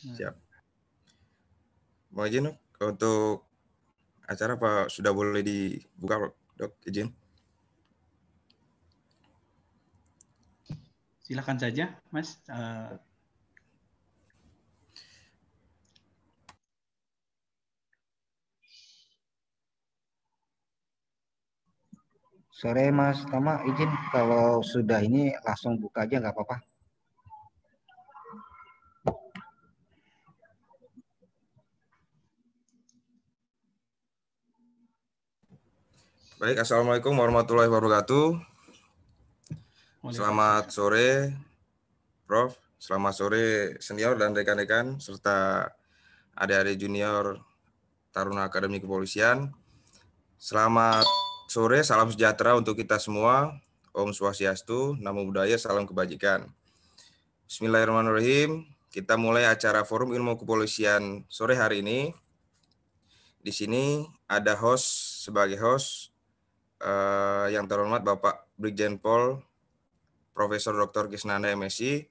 Nah. Siap. Bang Ijin, untuk acara Pak sudah boleh dibuka, Dok? Izin. Silakan saja, Mas. Uh... Sore Mas Tama, izin kalau sudah ini langsung buka aja nggak apa-apa. Baik, Assalamualaikum warahmatullahi wabarakatuh. Selamat sore, Prof. Selamat sore senior dan rekan-rekan, serta adik-adik junior Taruna Akademi Kepolisian. Selamat sore, salam sejahtera untuk kita semua. Om Swastiastu, Namo Buddhaya, Salam Kebajikan. Bismillahirrahmanirrahim. Kita mulai acara Forum Ilmu Kepolisian sore hari ini. Di sini ada host sebagai host uh, yang terhormat Bapak Brigjen Pol Profesor Dr. Kisnanda MSI.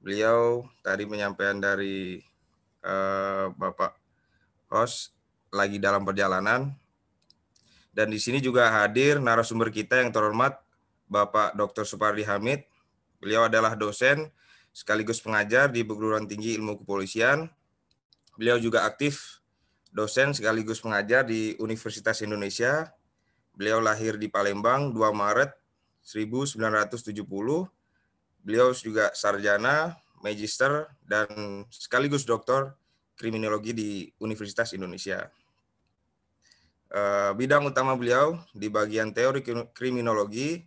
Beliau tadi menyampaikan dari uh, Bapak Host lagi dalam perjalanan. Dan di sini juga hadir narasumber kita yang terhormat Bapak Dr. Supardi Hamid. Beliau adalah dosen sekaligus pengajar di Perguruan Tinggi Ilmu Kepolisian. Beliau juga aktif dosen sekaligus pengajar di Universitas Indonesia Beliau lahir di Palembang 2 Maret 1970. Beliau juga sarjana, magister, dan sekaligus doktor kriminologi di Universitas Indonesia. Eh, bidang utama beliau di bagian teori kriminologi,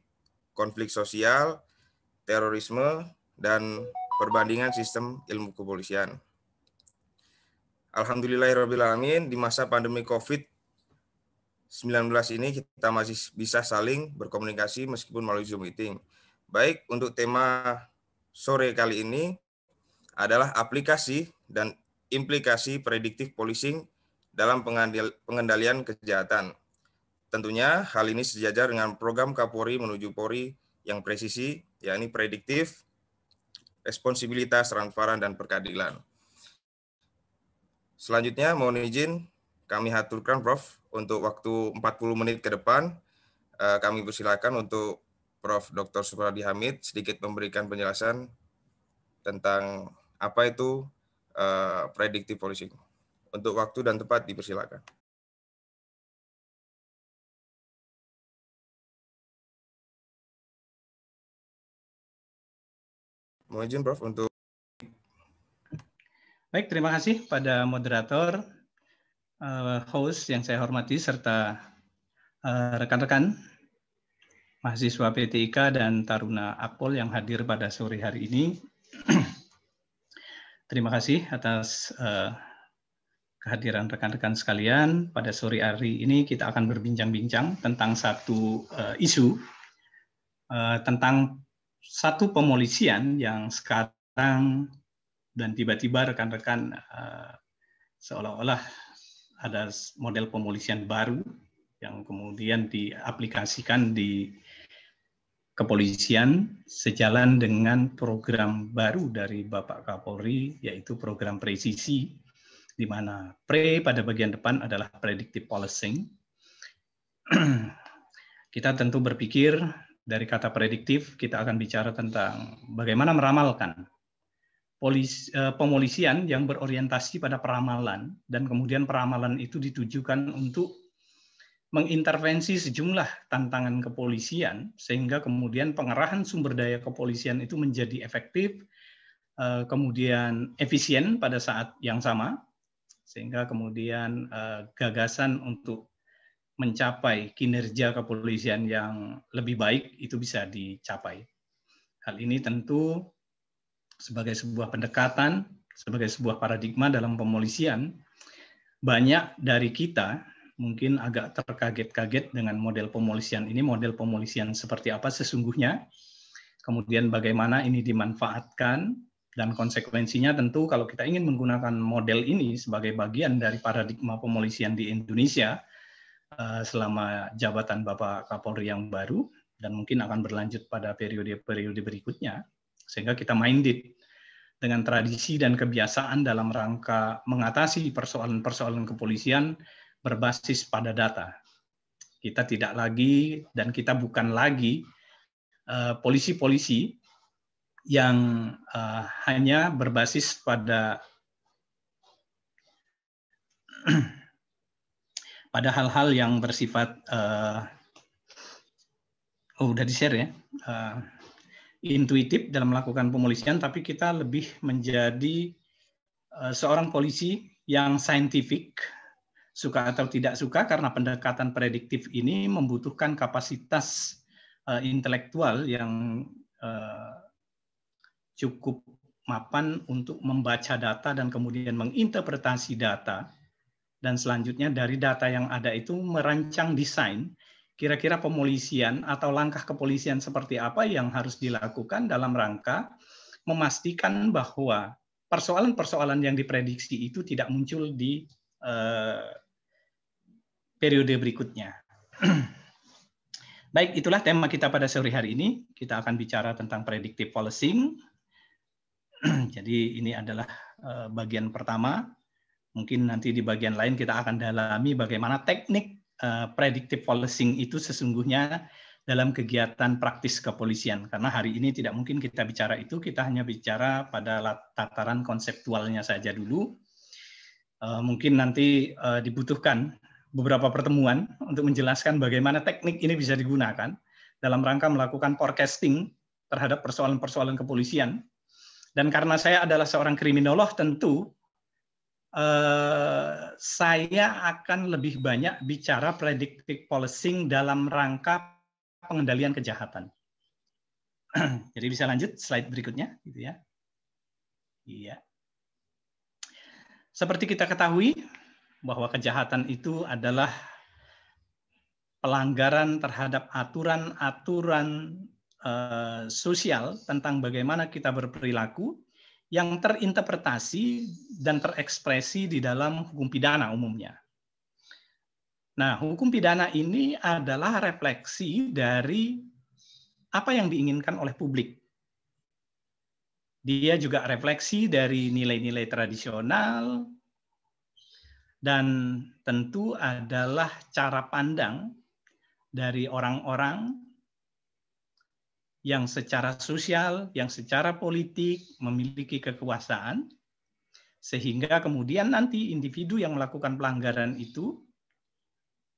konflik sosial, terorisme, dan perbandingan sistem ilmu kepolisian. Alhamdulillahirrahmanirrahim, di masa pandemi COVID 19 ini kita masih bisa saling berkomunikasi meskipun melalui Zoom meeting. Baik, untuk tema sore kali ini adalah aplikasi dan implikasi prediktif policing dalam pengendalian kejahatan. Tentunya hal ini sejajar dengan program Kapolri menuju Polri yang presisi, yakni prediktif, responsibilitas, transparan, dan perkeadilan. Selanjutnya mohon izin kami haturkan Prof untuk waktu 40 menit ke depan uh, kami persilakan untuk Prof. Dr. Supradi Hamid sedikit memberikan penjelasan tentang apa itu uh, eh, predictive policing. Untuk waktu dan tempat dipersilakan. Mohon izin Prof untuk Baik, terima kasih pada moderator uh, host yang saya hormati serta eh, rekan-rekan uh, rekan -rekan, mahasiswa PTIK dan Taruna Akpol yang hadir pada sore hari ini. Terima kasih atas uh, kehadiran rekan-rekan sekalian. Pada sore hari ini kita akan berbincang-bincang tentang satu uh, isu uh, tentang satu pemolisian yang sekarang dan tiba-tiba rekan-rekan uh, seolah-olah ada model pemolisian baru yang kemudian diaplikasikan di kepolisian sejalan dengan program baru dari Bapak Kapolri yaitu program presisi di mana pre pada bagian depan adalah predictive policing. kita tentu berpikir dari kata prediktif kita akan bicara tentang bagaimana meramalkan Eh, pemolisian yang berorientasi pada peramalan dan kemudian peramalan itu ditujukan untuk mengintervensi sejumlah tantangan kepolisian sehingga kemudian pengerahan sumber daya kepolisian itu menjadi efektif eh, kemudian efisien pada saat yang sama sehingga kemudian eh, gagasan untuk mencapai kinerja kepolisian yang lebih baik itu bisa dicapai. Hal ini tentu sebagai sebuah pendekatan, sebagai sebuah paradigma dalam pemolisian, banyak dari kita mungkin agak terkaget-kaget dengan model pemolisian ini, model pemolisian seperti apa sesungguhnya, kemudian bagaimana ini dimanfaatkan, dan konsekuensinya tentu kalau kita ingin menggunakan model ini sebagai bagian dari paradigma pemolisian di Indonesia eh, selama jabatan Bapak Kapolri yang baru, dan mungkin akan berlanjut pada periode-periode berikutnya, sehingga kita minded dengan tradisi dan kebiasaan dalam rangka mengatasi persoalan-persoalan kepolisian berbasis pada data. Kita tidak lagi dan kita bukan lagi eh, polisi-polisi uh, yang uh, hanya berbasis pada pada hal-hal yang bersifat uh, oh udah di share ya uh, intuitif dalam melakukan pemolisian, tapi kita lebih menjadi eh, seorang polisi yang saintifik, suka atau tidak suka, karena pendekatan prediktif ini membutuhkan kapasitas eh, intelektual yang eh, cukup mapan untuk membaca data dan kemudian menginterpretasi data, dan selanjutnya dari data yang ada itu merancang desain kira-kira pemolisian atau langkah kepolisian seperti apa yang harus dilakukan dalam rangka memastikan bahwa persoalan-persoalan yang diprediksi itu tidak muncul di eh, periode berikutnya. Baik, itulah tema kita pada sore hari ini. Kita akan bicara tentang predictive policing. Jadi ini adalah eh, bagian pertama. Mungkin nanti di bagian lain kita akan dalami bagaimana teknik Eh, predictive policing itu sesungguhnya dalam kegiatan praktis kepolisian karena hari ini tidak mungkin kita bicara itu kita hanya bicara pada tataran konseptualnya saja dulu eh, mungkin nanti eh, dibutuhkan beberapa pertemuan untuk menjelaskan bagaimana teknik ini bisa digunakan dalam rangka melakukan forecasting terhadap persoalan-persoalan kepolisian dan karena saya adalah seorang kriminolog tentu Eh, saya akan lebih banyak bicara predictive policing dalam rangka pengendalian kejahatan. Jadi bisa lanjut slide berikutnya, gitu ya. Iya. Seperti kita ketahui bahwa kejahatan itu adalah pelanggaran terhadap aturan-aturan uh, sosial tentang bagaimana kita berperilaku yang terinterpretasi dan terekspresi di dalam hukum pidana umumnya. Nah, hukum pidana ini adalah refleksi dari apa yang diinginkan oleh publik. Dia juga refleksi dari nilai-nilai tradisional dan tentu adalah cara pandang dari orang-orang yang secara sosial, yang secara politik memiliki kekuasaan, sehingga kemudian nanti individu yang melakukan pelanggaran itu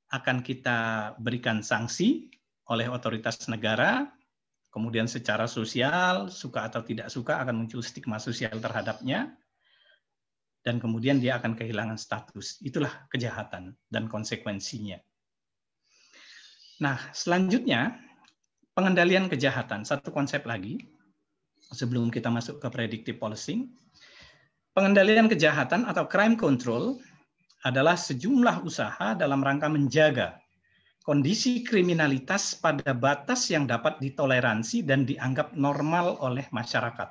akan kita berikan sanksi oleh otoritas negara, kemudian secara sosial, suka atau tidak suka akan muncul stigma sosial terhadapnya, dan kemudian dia akan kehilangan status. Itulah kejahatan dan konsekuensinya. Nah, selanjutnya pengendalian kejahatan, satu konsep lagi sebelum kita masuk ke predictive policing. Pengendalian kejahatan atau crime control adalah sejumlah usaha dalam rangka menjaga kondisi kriminalitas pada batas yang dapat ditoleransi dan dianggap normal oleh masyarakat.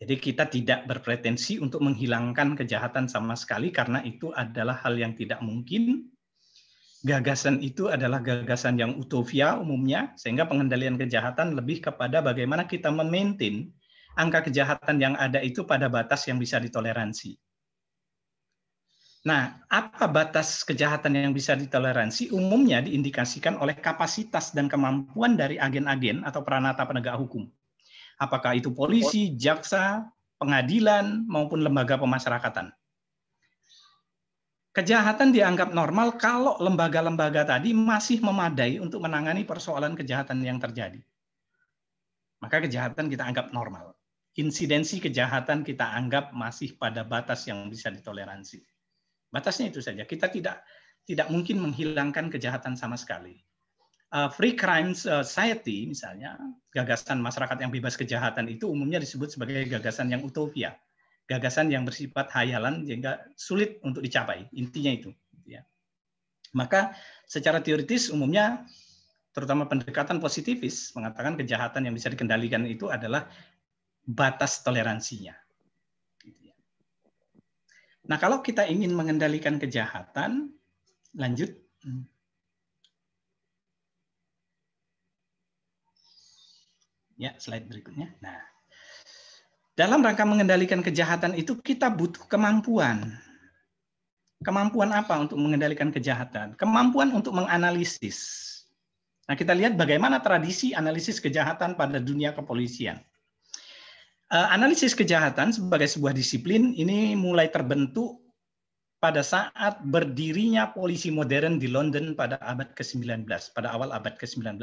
Jadi kita tidak berpretensi untuk menghilangkan kejahatan sama sekali karena itu adalah hal yang tidak mungkin gagasan itu adalah gagasan yang utopia umumnya, sehingga pengendalian kejahatan lebih kepada bagaimana kita memaintain angka kejahatan yang ada itu pada batas yang bisa ditoleransi. Nah, apa batas kejahatan yang bisa ditoleransi? Umumnya diindikasikan oleh kapasitas dan kemampuan dari agen-agen atau peranata penegak hukum. Apakah itu polisi, jaksa, pengadilan, maupun lembaga pemasyarakatan. Kejahatan dianggap normal kalau lembaga-lembaga tadi masih memadai untuk menangani persoalan kejahatan yang terjadi. Maka kejahatan kita anggap normal. Insidensi kejahatan kita anggap masih pada batas yang bisa ditoleransi. Batasnya itu saja. Kita tidak tidak mungkin menghilangkan kejahatan sama sekali. Uh, free crime eh, society misalnya, gagasan masyarakat yang bebas kejahatan itu umumnya disebut sebagai gagasan yang utopia gagasan yang bersifat hayalan sehingga sulit untuk dicapai. Intinya itu. Gitu ya. Maka secara teoritis umumnya terutama pendekatan positivis mengatakan kejahatan yang bisa dikendalikan itu adalah batas toleransinya. Gitu ya. Nah, kalau kita ingin mengendalikan kejahatan, lanjut. Ya, slide berikutnya. Nah, dalam rangka mengendalikan kejahatan itu kita butuh kemampuan. Kemampuan apa untuk mengendalikan kejahatan? Kemampuan untuk menganalisis. Nah, kita lihat bagaimana tradisi analisis kejahatan pada dunia kepolisian. Eh, analisis kejahatan sebagai sebuah disiplin ini mulai terbentuk pada saat berdirinya polisi modern di London pada abad ke-19, pada awal abad ke-19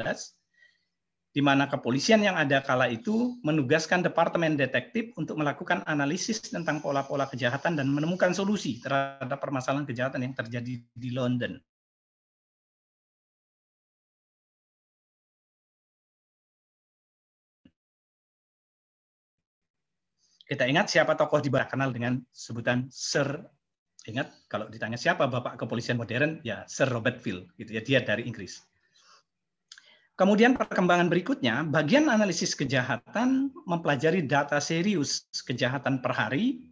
di mana kepolisian yang ada kala itu menugaskan Departemen Detektif untuk melakukan analisis tentang pola-pola kejahatan dan menemukan solusi terhadap permasalahan kejahatan yang terjadi di London. Kita ingat siapa tokoh di bawah kenal dengan sebutan Sir ingat kalau ditanya siapa bapak kepolisian modern ya Sir Robert Peel gitu ya dia dari Inggris Kemudian perkembangan berikutnya, bagian analisis kejahatan mempelajari data serius kejahatan per hari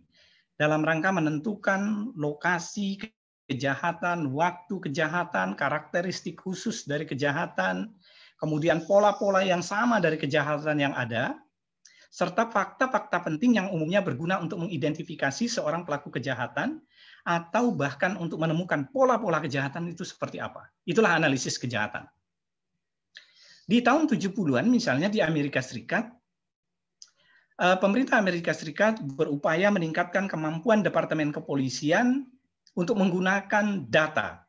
dalam rangka menentukan lokasi kejahatan, waktu kejahatan, karakteristik khusus dari kejahatan, kemudian pola-pola yang sama dari kejahatan yang ada, serta fakta-fakta penting yang umumnya berguna untuk mengidentifikasi seorang pelaku kejahatan atau bahkan untuk menemukan pola-pola kejahatan itu seperti apa. Itulah analisis kejahatan. Di tahun 70-an misalnya di Amerika Serikat, eh, pemerintah Amerika Serikat berupaya meningkatkan kemampuan Departemen Kepolisian untuk menggunakan data.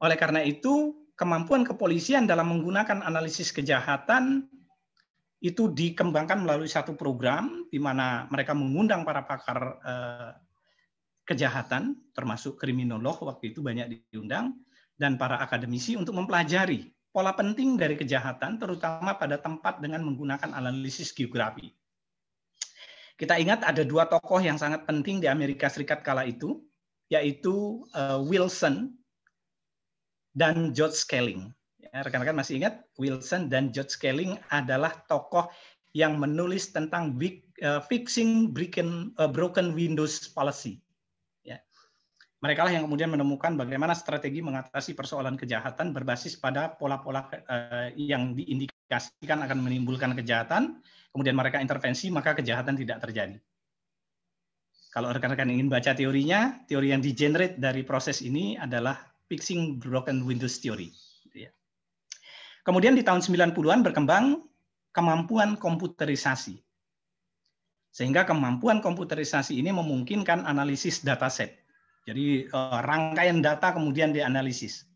Oleh karena itu, kemampuan kepolisian dalam menggunakan analisis kejahatan itu dikembangkan melalui satu program di mana mereka mengundang para pakar eh, kejahatan, termasuk kriminolog waktu itu banyak diundang, dan para akademisi untuk mempelajari pola penting dari kejahatan, terutama pada tempat dengan menggunakan analisis geografi. Kita ingat ada dua tokoh yang sangat penting di Amerika Serikat kala itu, yaitu eh, Wilson dan George Skelling. Ya, rekan-rekan masih ingat Wilson dan George Skelling adalah tokoh yang menulis tentang big, uh, fixing broken, uh, eh, broken windows policy mereka lah yang kemudian menemukan bagaimana strategi mengatasi persoalan kejahatan berbasis pada pola-pola eh, yang diindikasikan akan menimbulkan kejahatan, kemudian mereka intervensi, maka kejahatan tidak terjadi. Kalau rekan-rekan ingin baca teorinya, teori yang di-generate dari proses ini adalah fixing broken windows theory. Iya. Kemudian di tahun 90-an berkembang kemampuan komputerisasi. Sehingga kemampuan komputerisasi ini memungkinkan analisis dataset jadi eh, rangkaian data kemudian dianalisis.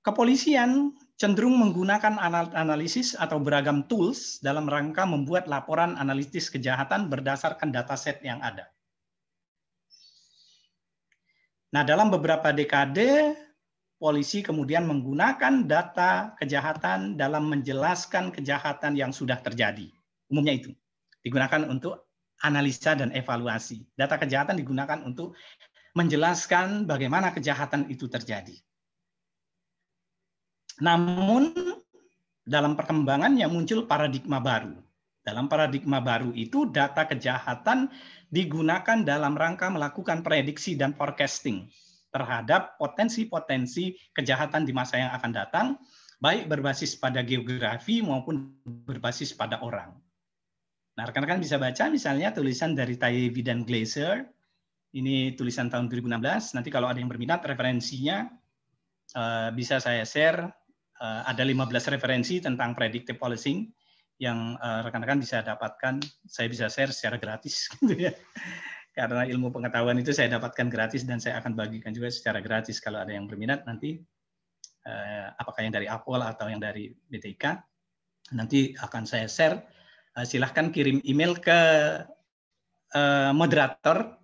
Kepolisian cenderung menggunakan analisis atau beragam tools dalam rangka membuat laporan analitis kejahatan berdasarkan dataset yang ada. Nah, dalam beberapa dekade, polisi kemudian menggunakan data kejahatan dalam menjelaskan kejahatan yang sudah terjadi. Umumnya itu digunakan untuk analisa dan evaluasi. Data kejahatan digunakan untuk menjelaskan bagaimana kejahatan itu terjadi. Namun dalam perkembangan yang muncul paradigma baru. Dalam paradigma baru itu data kejahatan digunakan dalam rangka melakukan prediksi dan forecasting terhadap potensi-potensi kejahatan di masa yang akan datang, baik berbasis pada geografi maupun berbasis pada orang. Nah, rekan-rekan bisa baca misalnya tulisan dari Tayevi dan Glaser. Ini tulisan tahun 2016. Nanti kalau ada yang berminat referensinya eh, bisa saya share. Eh, ada 15 referensi tentang predictive policing yang eh, rekan-rekan bisa dapatkan. Saya bisa share secara gratis gitu ya. Karena ilmu pengetahuan itu saya dapatkan gratis dan saya akan bagikan juga secara gratis kalau ada yang berminat nanti apakah yang dari Apple atau yang dari BTK nanti akan saya share Eh, silahkan kirim email ke uh, moderator.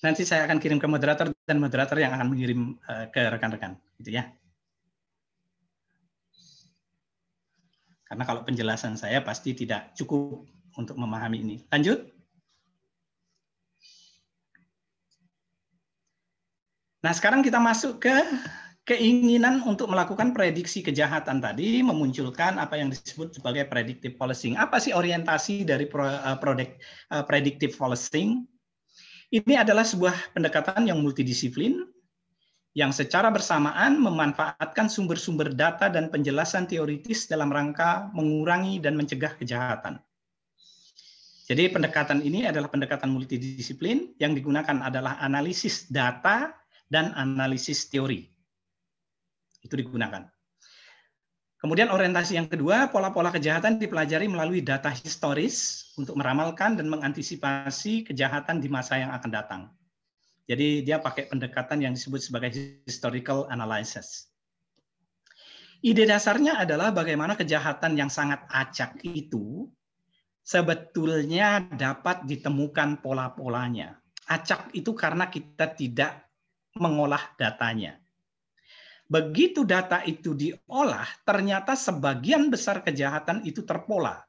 Nanti saya akan kirim ke moderator dan moderator yang akan mengirim uh, ke rekan-rekan, gitu ya. Karena kalau penjelasan saya pasti tidak cukup untuk memahami ini. Lanjut. Nah, sekarang kita masuk ke keinginan untuk melakukan prediksi kejahatan tadi memunculkan apa yang disebut sebagai predictive policing. Apa sih orientasi dari eh, produk product, uh, eh, predictive policing? Ini adalah sebuah pendekatan yang multidisiplin yang secara bersamaan memanfaatkan sumber-sumber data dan penjelasan teoritis dalam rangka mengurangi dan mencegah kejahatan. Jadi pendekatan ini adalah pendekatan multidisiplin yang digunakan adalah analisis data dan analisis teori itu digunakan. Kemudian orientasi yang kedua, pola-pola kejahatan dipelajari melalui data historis untuk meramalkan dan mengantisipasi kejahatan di masa yang akan datang. Jadi dia pakai pendekatan yang disebut sebagai historical analysis. Ide dasarnya adalah bagaimana kejahatan yang sangat acak itu sebetulnya dapat ditemukan pola-polanya. Acak itu karena kita tidak mengolah datanya Begitu data itu diolah, ternyata sebagian besar kejahatan itu terpola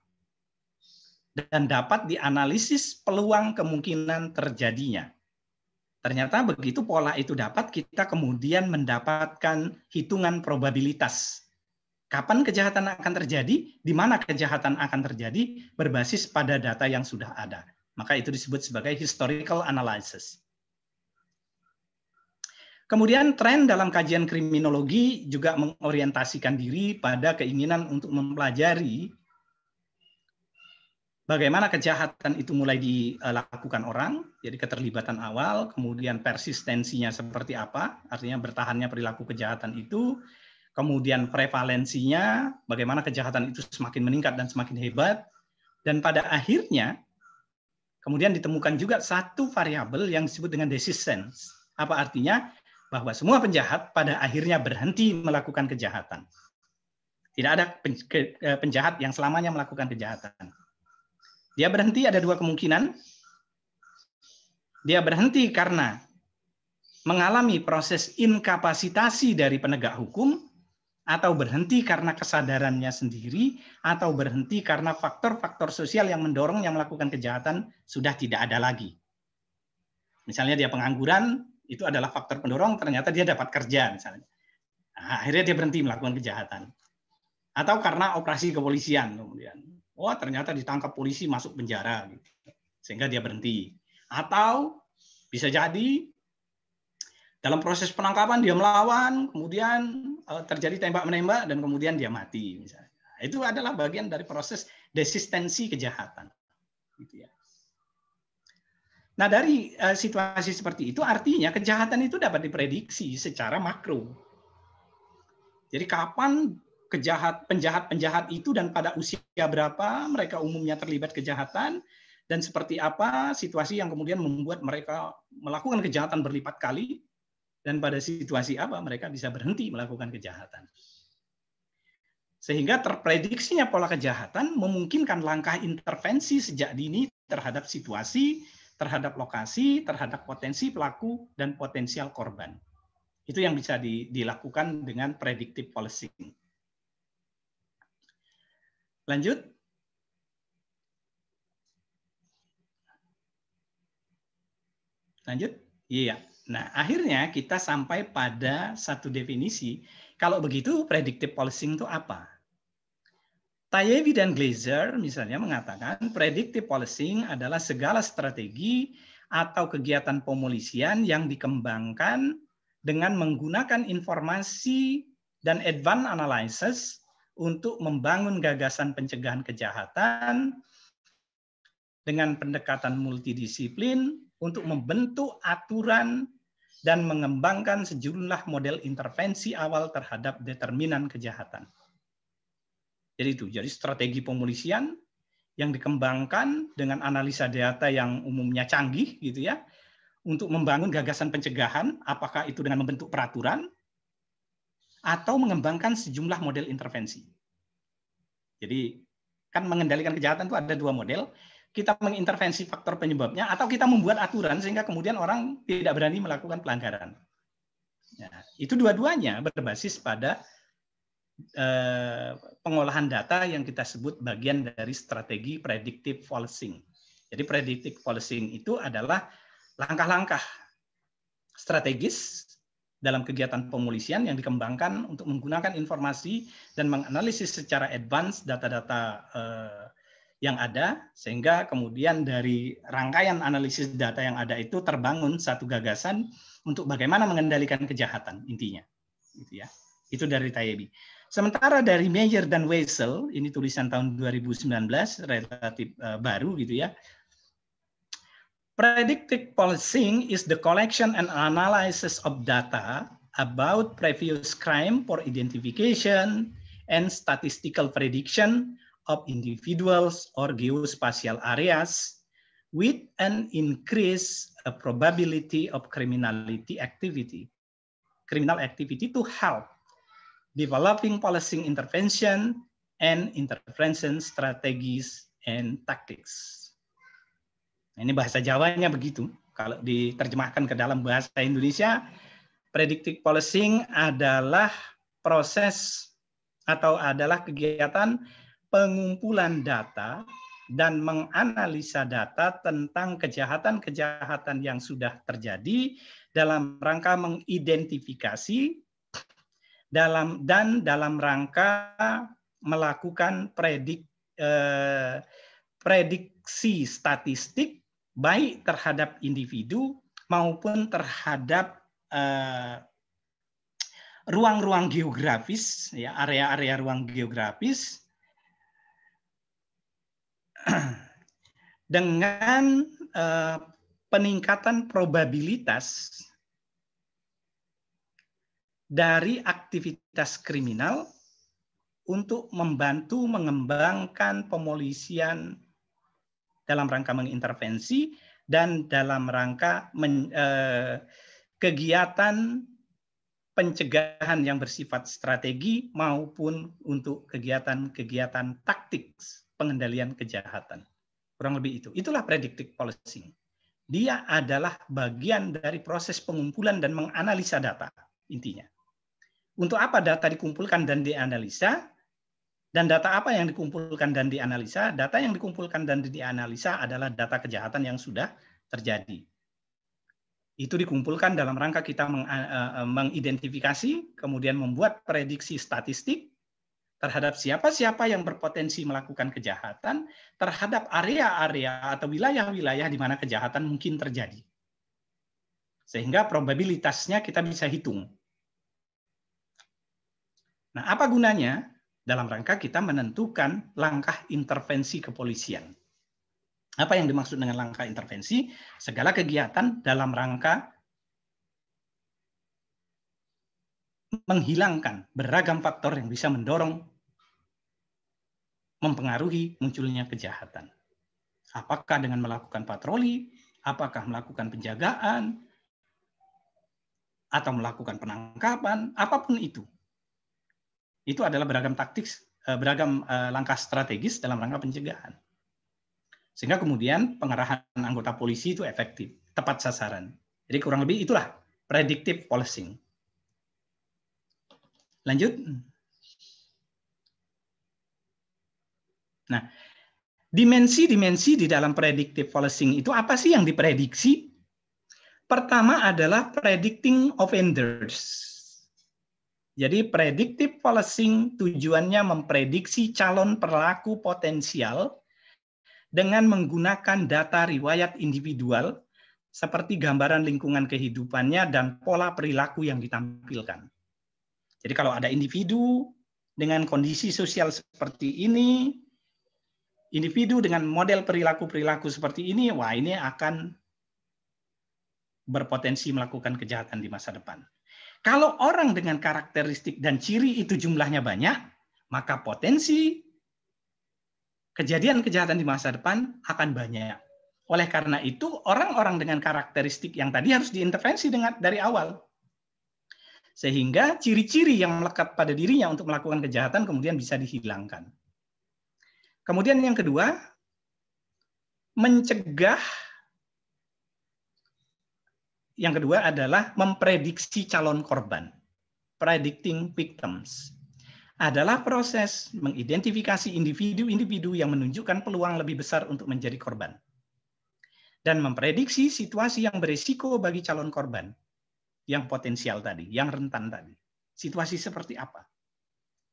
dan dapat dianalisis peluang kemungkinan terjadinya. Ternyata begitu pola itu dapat, kita kemudian mendapatkan hitungan probabilitas. Kapan kejahatan akan terjadi, di mana kejahatan akan terjadi, berbasis pada data yang sudah ada. Maka itu disebut sebagai historical analysis. Kemudian tren dalam kajian kriminologi juga mengorientasikan diri pada keinginan untuk mempelajari bagaimana kejahatan itu mulai dilakukan orang, jadi keterlibatan awal, kemudian persistensinya seperti apa, artinya bertahannya perilaku kejahatan itu, kemudian prevalensinya, bagaimana kejahatan itu semakin meningkat dan semakin hebat, dan pada akhirnya kemudian ditemukan juga satu variabel yang disebut dengan desistance. Apa artinya? bahwa semua penjahat pada akhirnya berhenti melakukan kejahatan. Tidak ada eh, penjahat yang selamanya melakukan kejahatan. Dia berhenti ada dua kemungkinan. Dia berhenti karena mengalami proses inkapasitasi dari penegak hukum atau berhenti karena kesadarannya sendiri, atau berhenti karena faktor-faktor sosial yang mendorong yang melakukan kejahatan sudah tidak ada lagi. Misalnya dia pengangguran, itu adalah faktor pendorong ternyata dia dapat kerja misalnya. Nah, akhirnya dia berhenti melakukan kejahatan. Atau karena operasi kepolisian kemudian. Wah, oh, ternyata ditangkap polisi masuk penjara gitu, Sehingga dia berhenti. Atau bisa jadi dalam proses penangkapan dia melawan, kemudian eh, terjadi tembak-menembak dan kemudian dia mati misalnya. Itu adalah bagian dari proses desistensi kejahatan. Gitu ya. Nah, dari uh, situasi seperti itu artinya kejahatan itu dapat diprediksi secara makro. Jadi kapan kejahat penjahat-penjahat itu dan pada usia berapa mereka umumnya terlibat kejahatan dan seperti apa situasi yang kemudian membuat mereka melakukan kejahatan berlipat kali dan pada situasi apa mereka bisa berhenti melakukan kejahatan. Sehingga terprediksinya pola kejahatan memungkinkan langkah intervensi sejak dini terhadap situasi terhadap lokasi, terhadap potensi pelaku, dan potensial korban. Itu yang bisa dilakukan dengan predictive policing. Lanjut. Lanjut. Iya. Nah, akhirnya kita sampai pada satu definisi. Kalau begitu, predictive policing itu apa? Tayevi dan Glazer misalnya mengatakan predictive policing adalah segala strategi atau kegiatan pemolisian yang dikembangkan dengan menggunakan informasi dan advanced analysis untuk membangun gagasan pencegahan kejahatan dengan pendekatan multidisiplin untuk membentuk aturan dan mengembangkan sejumlah model intervensi awal terhadap determinan kejahatan. Jadi itu, jadi strategi pemolisian yang dikembangkan dengan analisa data yang umumnya canggih gitu ya, untuk membangun gagasan pencegahan, apakah itu dengan membentuk peraturan atau mengembangkan sejumlah model intervensi. Jadi kan mengendalikan kejahatan itu ada dua model, kita mengintervensi faktor penyebabnya atau kita membuat aturan sehingga kemudian orang tidak berani melakukan pelanggaran. Nah, itu dua-duanya berbasis pada Eh, pengolahan data yang kita sebut bagian dari strategi predictive policing. Jadi predictive policing itu adalah langkah-langkah strategis dalam kegiatan pemolisian yang dikembangkan untuk menggunakan informasi dan menganalisis secara advance data-data eh, yang ada sehingga kemudian dari rangkaian analisis data yang ada itu terbangun satu gagasan untuk bagaimana mengendalikan kejahatan intinya gitu ya. itu dari Tayebi Sementara dari Meyer dan Wessel, ini tulisan tahun 2019 relatif eh, baru gitu ya. Predictive policing is the collection and analysis of data about previous crime for identification and statistical prediction of individuals or geospatial areas with an increase probability of criminality activity. Criminal activity to help developing policy intervention and intervention strategies and tactics. Nah, ini bahasa Jawanya begitu. Kalau diterjemahkan ke dalam bahasa Indonesia, predictive policing adalah proses atau adalah kegiatan pengumpulan data dan menganalisa data tentang kejahatan-kejahatan yang sudah terjadi dalam rangka mengidentifikasi dalam dan dalam rangka melakukan predik eh, prediksi statistik baik terhadap individu maupun terhadap eh, ruang-ruang geografis ya area-area ruang geografis dengan eh, peningkatan probabilitas dari aktivitas kriminal untuk membantu mengembangkan pemolisian dalam rangka mengintervensi dan dalam rangka men, eh, kegiatan pencegahan yang bersifat strategi maupun untuk kegiatan-kegiatan taktik pengendalian kejahatan. Kurang lebih itu. Itulah predictive policing. Dia adalah bagian dari proses pengumpulan dan menganalisa data intinya. Untuk apa data dikumpulkan dan dianalisa? Dan data apa yang dikumpulkan dan dianalisa? Data yang dikumpulkan dan dianalisa adalah data kejahatan yang sudah terjadi. Itu dikumpulkan dalam rangka kita eh, eh, mengidentifikasi, kemudian membuat prediksi statistik terhadap siapa-siapa yang berpotensi melakukan kejahatan, terhadap area-area atau wilayah-wilayah di mana kejahatan mungkin terjadi. Sehingga probabilitasnya kita bisa hitung Nah, apa gunanya dalam rangka kita menentukan langkah intervensi kepolisian? Apa yang dimaksud dengan langkah intervensi? Segala kegiatan dalam rangka menghilangkan beragam faktor yang bisa mendorong mempengaruhi munculnya kejahatan. Apakah dengan melakukan patroli, apakah melakukan penjagaan, atau melakukan penangkapan, apapun itu itu adalah beragam taktik, eh, beragam eh, langkah strategis dalam rangka pencegahan. Sehingga kemudian pengarahan anggota polisi itu efektif, tepat sasaran. Jadi kurang lebih itulah predictive policing. Lanjut. Nah, dimensi-dimensi di dalam predictive policing itu apa sih yang diprediksi? Pertama adalah predicting offenders jadi predictive policing tujuannya memprediksi calon perilaku potensial dengan menggunakan data riwayat individual seperti gambaran lingkungan kehidupannya dan pola perilaku yang ditampilkan. Jadi kalau ada individu dengan kondisi sosial seperti ini, individu dengan model perilaku-perilaku seperti ini, wah ini akan berpotensi melakukan kejahatan di masa depan. Kalau orang dengan karakteristik dan ciri itu jumlahnya banyak, maka potensi kejadian kejahatan di masa depan akan banyak. Oleh karena itu, orang-orang dengan karakteristik yang tadi harus diintervensi dengan dari awal. Sehingga ciri-ciri yang melekat pada dirinya untuk melakukan kejahatan kemudian bisa dihilangkan. Kemudian yang kedua, mencegah yang kedua adalah memprediksi calon korban. Predicting victims adalah proses mengidentifikasi individu-individu yang menunjukkan peluang lebih besar untuk menjadi korban dan memprediksi situasi yang berisiko bagi calon korban yang potensial tadi, yang rentan tadi. Situasi seperti apa?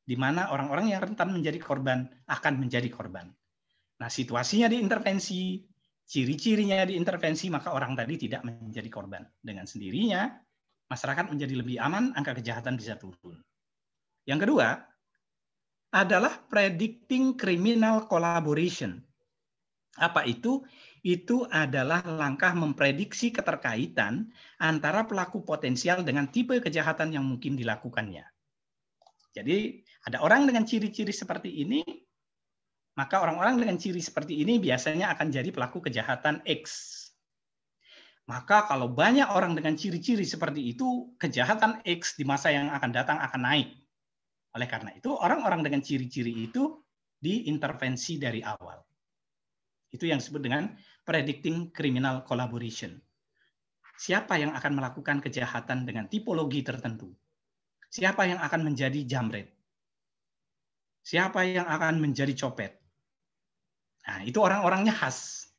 Di mana orang-orang yang rentan menjadi korban akan menjadi korban. Nah, situasinya diintervensi, ciri-cirinya diintervensi maka orang tadi tidak menjadi korban. Dengan sendirinya masyarakat menjadi lebih aman, angka kejahatan bisa turun. Yang kedua adalah predicting criminal collaboration. Apa itu? Itu adalah langkah memprediksi keterkaitan antara pelaku potensial dengan tipe kejahatan yang mungkin dilakukannya. Jadi ada orang dengan ciri-ciri seperti ini, maka orang-orang dengan ciri seperti ini biasanya akan jadi pelaku kejahatan X. Maka kalau banyak orang dengan ciri-ciri seperti itu, kejahatan X di masa yang akan datang akan naik. Oleh karena itu, orang-orang dengan ciri-ciri itu diintervensi dari awal. Itu yang disebut dengan predicting criminal collaboration. Siapa yang akan melakukan kejahatan dengan tipologi tertentu? Siapa yang akan menjadi jamret? Siapa yang akan menjadi copet? Nah, itu orang-orangnya khas.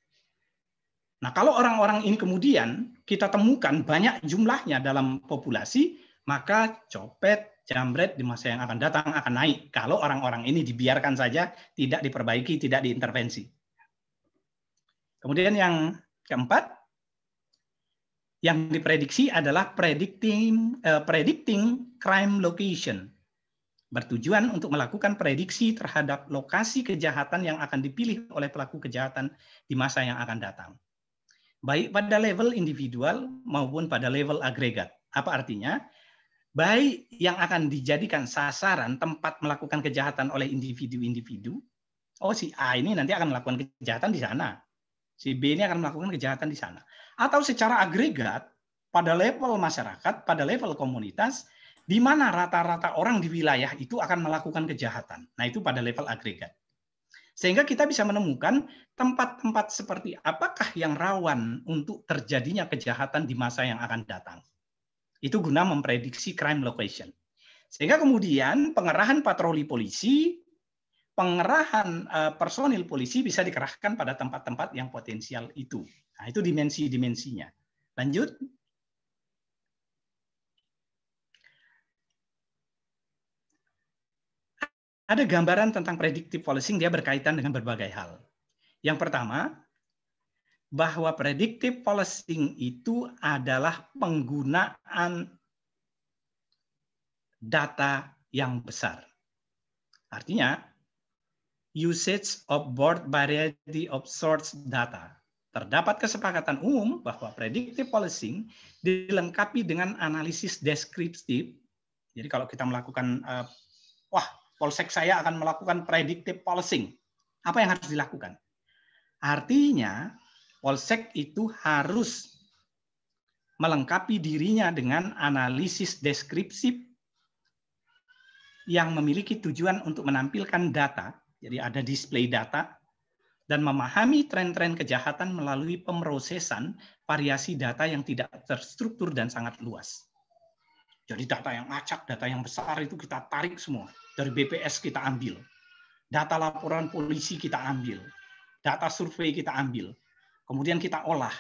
Nah, kalau orang-orang ini kemudian kita temukan banyak jumlahnya dalam populasi, maka copet, jambret di masa yang akan datang akan naik kalau orang-orang ini dibiarkan saja, tidak diperbaiki, tidak diintervensi. Kemudian yang keempat, yang diprediksi adalah predicting uh, predicting crime location bertujuan untuk melakukan prediksi terhadap lokasi kejahatan yang akan dipilih oleh pelaku kejahatan di masa yang akan datang. Baik pada level individual maupun pada level agregat. Apa artinya? Baik yang akan dijadikan sasaran tempat melakukan kejahatan oleh individu-individu. Oh si A ini nanti akan melakukan kejahatan di sana. Si B ini akan melakukan kejahatan di sana. Atau secara agregat pada level masyarakat, pada level komunitas, di mana rata-rata orang di wilayah itu akan melakukan kejahatan. Nah, itu pada level agregat. Sehingga kita bisa menemukan tempat-tempat seperti apakah yang rawan untuk terjadinya kejahatan di masa yang akan datang. Itu guna memprediksi crime location. Sehingga kemudian pengerahan patroli polisi, pengerahan eh, personil polisi bisa dikerahkan pada tempat-tempat yang potensial itu. Nah, itu dimensi-dimensinya. Lanjut. Ada gambaran tentang predictive policing, dia berkaitan dengan berbagai hal. Yang pertama, bahwa predictive policing itu adalah penggunaan data yang besar. Artinya, usage of broad variety of source data. Terdapat kesepakatan umum bahwa predictive policing dilengkapi dengan analisis deskriptif. Jadi kalau kita melakukan, eh, wah polsek saya akan melakukan predictive policing. Apa yang harus dilakukan? Artinya, polsek itu harus melengkapi dirinya dengan analisis deskripsi yang memiliki tujuan untuk menampilkan data, jadi ada display data, dan memahami tren-tren kejahatan melalui pemrosesan variasi data yang tidak terstruktur dan sangat luas. Jadi data yang acak, data yang besar itu kita tarik semua. Dari BPS kita ambil. Data laporan polisi kita ambil. Data survei kita ambil. Kemudian kita olah.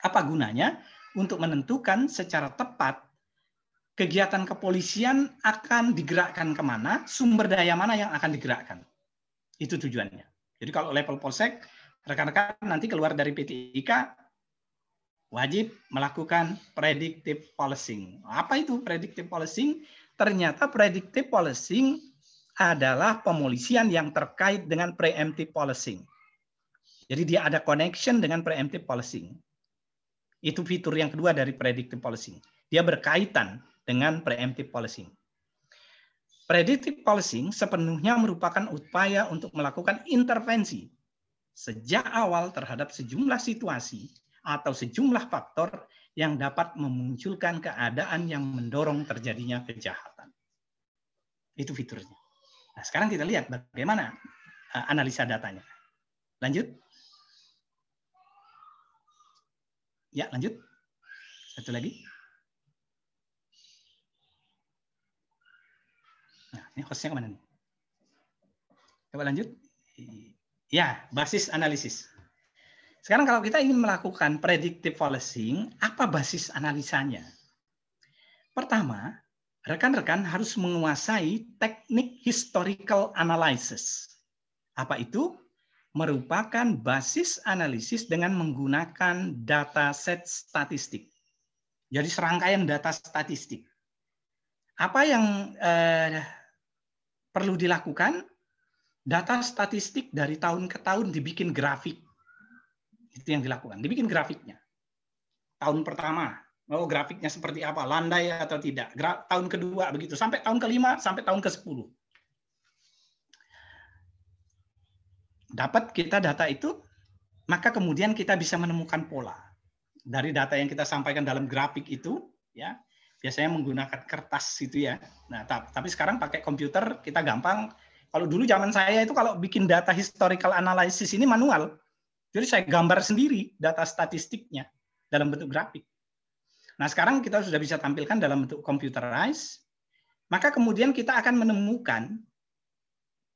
Apa gunanya? Untuk menentukan secara tepat kegiatan kepolisian akan digerakkan kemana, sumber daya mana yang akan digerakkan. Itu tujuannya. Jadi kalau level polsek, rekan-rekan nanti keluar dari PTIK, wajib melakukan predictive policing. Apa itu predictive policing? Ternyata predictive policing adalah pemolisian yang terkait dengan preemptive policing. Jadi dia ada connection dengan preemptive policing. Itu fitur yang kedua dari predictive policing. Dia berkaitan dengan preemptive policing. Predictive policing sepenuhnya merupakan upaya untuk melakukan intervensi sejak awal terhadap sejumlah situasi atau sejumlah faktor yang dapat memunculkan keadaan yang mendorong terjadinya kejahatan. Itu fiturnya. Nah, sekarang kita lihat bagaimana eh, analisa datanya. Lanjut. Ya, lanjut. Satu lagi. Nah, ini hostnya kemana nih? Coba lanjut. Ya, basis analisis. Sekarang kalau kita ingin melakukan predictive policing, apa basis analisanya? Pertama, rekan-rekan harus menguasai teknik historical analysis. Apa itu? Merupakan basis analisis dengan menggunakan data set statistik. Jadi serangkaian data statistik. Apa yang eh, perlu dilakukan? Data statistik dari tahun ke tahun dibikin grafik itu yang dilakukan. Dibikin grafiknya. Tahun pertama, oh grafiknya seperti apa, landai atau tidak. Gra tahun kedua begitu, sampai tahun kelima, sampai tahun ke sepuluh. Dapat kita data itu, maka kemudian kita bisa menemukan pola dari data yang kita sampaikan dalam grafik itu, ya biasanya menggunakan kertas itu ya. Nah, tapi sekarang pakai komputer kita gampang. Kalau dulu zaman saya itu kalau bikin data historical analysis ini manual, jadi saya gambar sendiri data statistiknya dalam bentuk grafik. Nah sekarang kita sudah bisa tampilkan dalam bentuk computerized, maka kemudian kita akan menemukan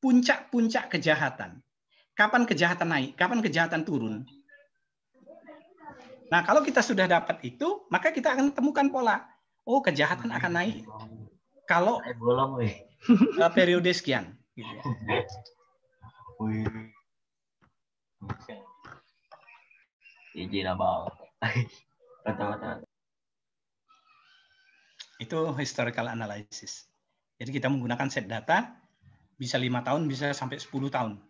puncak-puncak kejahatan. Kapan kejahatan naik, kapan kejahatan turun. Nah kalau kita sudah dapat itu, maka kita akan temukan pola. Oh kejahatan akan naik kalau periode sekian. izin abal. itu historical analysis jadi kita menggunakan set data bisa lima tahun bisa sampai 10 tahun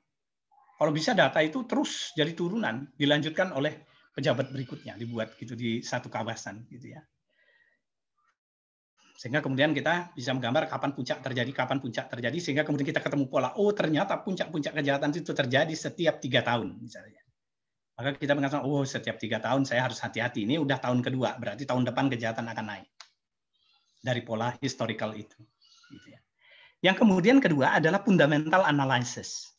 kalau bisa data itu terus jadi turunan dilanjutkan oleh pejabat berikutnya dibuat gitu di satu kawasan gitu ya sehingga kemudian kita bisa menggambar kapan puncak terjadi, kapan puncak terjadi, sehingga kemudian kita ketemu pola, oh ternyata puncak-puncak kejahatan itu terjadi setiap tiga tahun misalnya. Maka kita mengatakan, oh setiap tiga tahun saya harus hati-hati. Ini udah tahun kedua, berarti tahun depan kejahatan akan naik. Dari pola historical itu. Gitu ya. Yang kemudian kedua adalah fundamental analysis.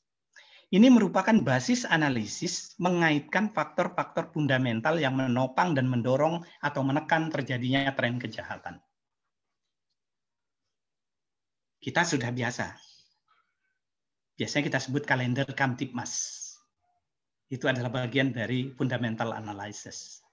Ini merupakan basis analisis mengaitkan faktor-faktor fundamental yang menopang dan mendorong atau menekan terjadinya tren kejahatan. Kita sudah biasa. Biasanya kita sebut kalender Kamtipmas itu adalah bagian dari fundamental analysis.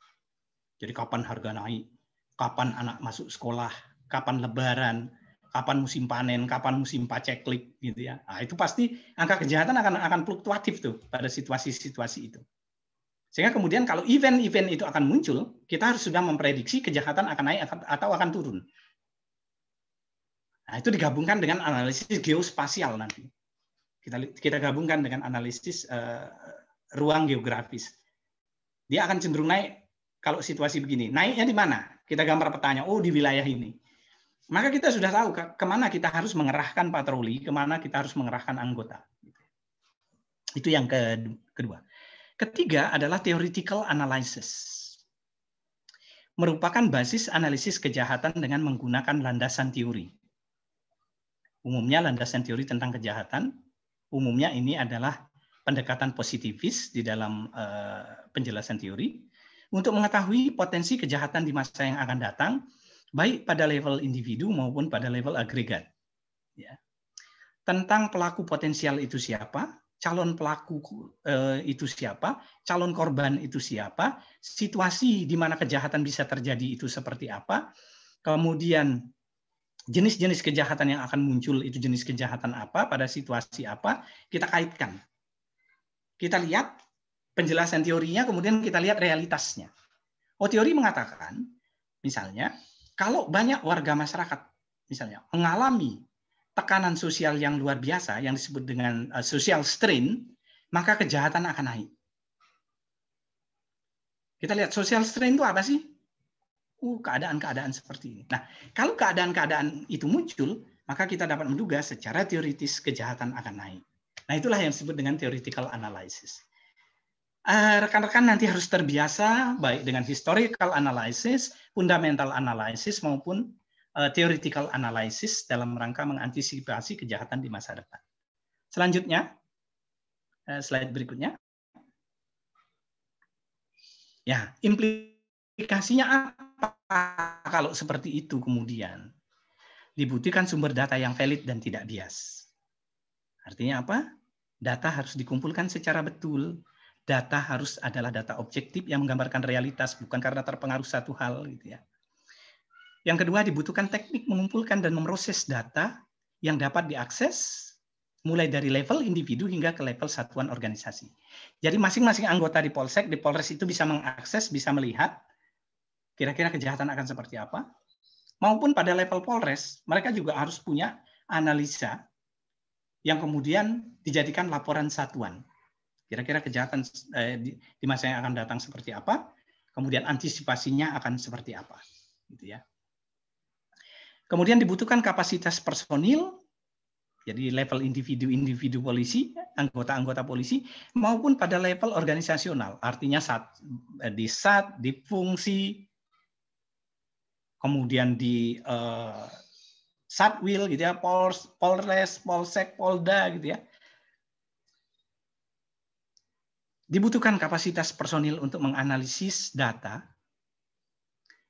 Jadi kapan harga naik, kapan anak masuk sekolah, kapan lebaran, kapan musim panen, kapan musim paceklik gitu ya. Nah, itu pasti angka kejahatan akan akan fluktuatif tuh pada situasi-situasi itu. Sehingga kemudian kalau event-event itu akan muncul, kita harus sudah memprediksi kejahatan akan naik atau akan turun. Nah, itu digabungkan dengan analisis geospasial nanti. Kita kita gabungkan dengan analisis uh, ruang geografis. Dia akan cenderung naik kalau situasi begini. Naiknya di mana? Kita gambar petanya, oh di wilayah ini. Maka kita sudah tahu kemana kita harus mengerahkan patroli, kemana kita harus mengerahkan anggota. Itu yang kedua. Ketiga adalah theoretical analysis. Merupakan basis analisis kejahatan dengan menggunakan landasan teori. Umumnya landasan teori tentang kejahatan, umumnya ini adalah pendekatan positivis di dalam eh, penjelasan teori untuk mengetahui potensi kejahatan di masa yang akan datang baik pada level individu maupun pada level agregat. Ya. Tentang pelaku potensial itu siapa, calon pelaku eh, itu siapa, calon korban itu siapa, situasi di mana kejahatan bisa terjadi itu seperti apa, kemudian jenis-jenis kejahatan yang akan muncul itu jenis kejahatan apa pada situasi apa kita kaitkan kita lihat penjelasan teorinya, kemudian kita lihat realitasnya. Oh, teori mengatakan, misalnya, kalau banyak warga masyarakat, misalnya, mengalami tekanan sosial yang luar biasa, yang disebut dengan eh, social strain, maka kejahatan akan naik. Kita lihat social strain itu apa sih? Uh, keadaan-keadaan seperti ini. Nah, kalau keadaan-keadaan itu muncul, maka kita dapat menduga secara teoritis kejahatan akan naik. Nah itulah yang disebut dengan theoretical analysis. Eh, rekan-rekan nanti harus terbiasa baik dengan historical analysis, fundamental analysis maupun eh, theoretical analysis dalam rangka mengantisipasi kejahatan di masa depan. Selanjutnya, eh, slide berikutnya. Ya, implikasinya apa kalau seperti itu kemudian? Dibuktikan sumber data yang valid dan tidak bias. Artinya apa? Data harus dikumpulkan secara betul. Data harus adalah data objektif yang menggambarkan realitas, bukan karena terpengaruh satu hal. Gitu ya. Yang kedua, dibutuhkan teknik mengumpulkan dan memproses data yang dapat diakses mulai dari level individu hingga ke level satuan organisasi. Jadi masing-masing anggota di Polsek, di Polres itu bisa mengakses, bisa melihat kira-kira kejahatan akan seperti apa, maupun pada level Polres, mereka juga harus punya analisa yang kemudian dijadikan laporan satuan. Kira-kira kejahatan eh, di, masa yang akan datang seperti apa, kemudian antisipasinya akan seperti apa, gitu ya. Kemudian dibutuhkan kapasitas personil, jadi level individu-individu polisi, anggota-anggota polisi, maupun pada level organisasional, artinya saat, eh, di sat, di fungsi, kemudian di eh, Satwil gitu ya, Pols, Polres, Polsek, Polda gitu ya. Dibutuhkan kapasitas personil untuk menganalisis data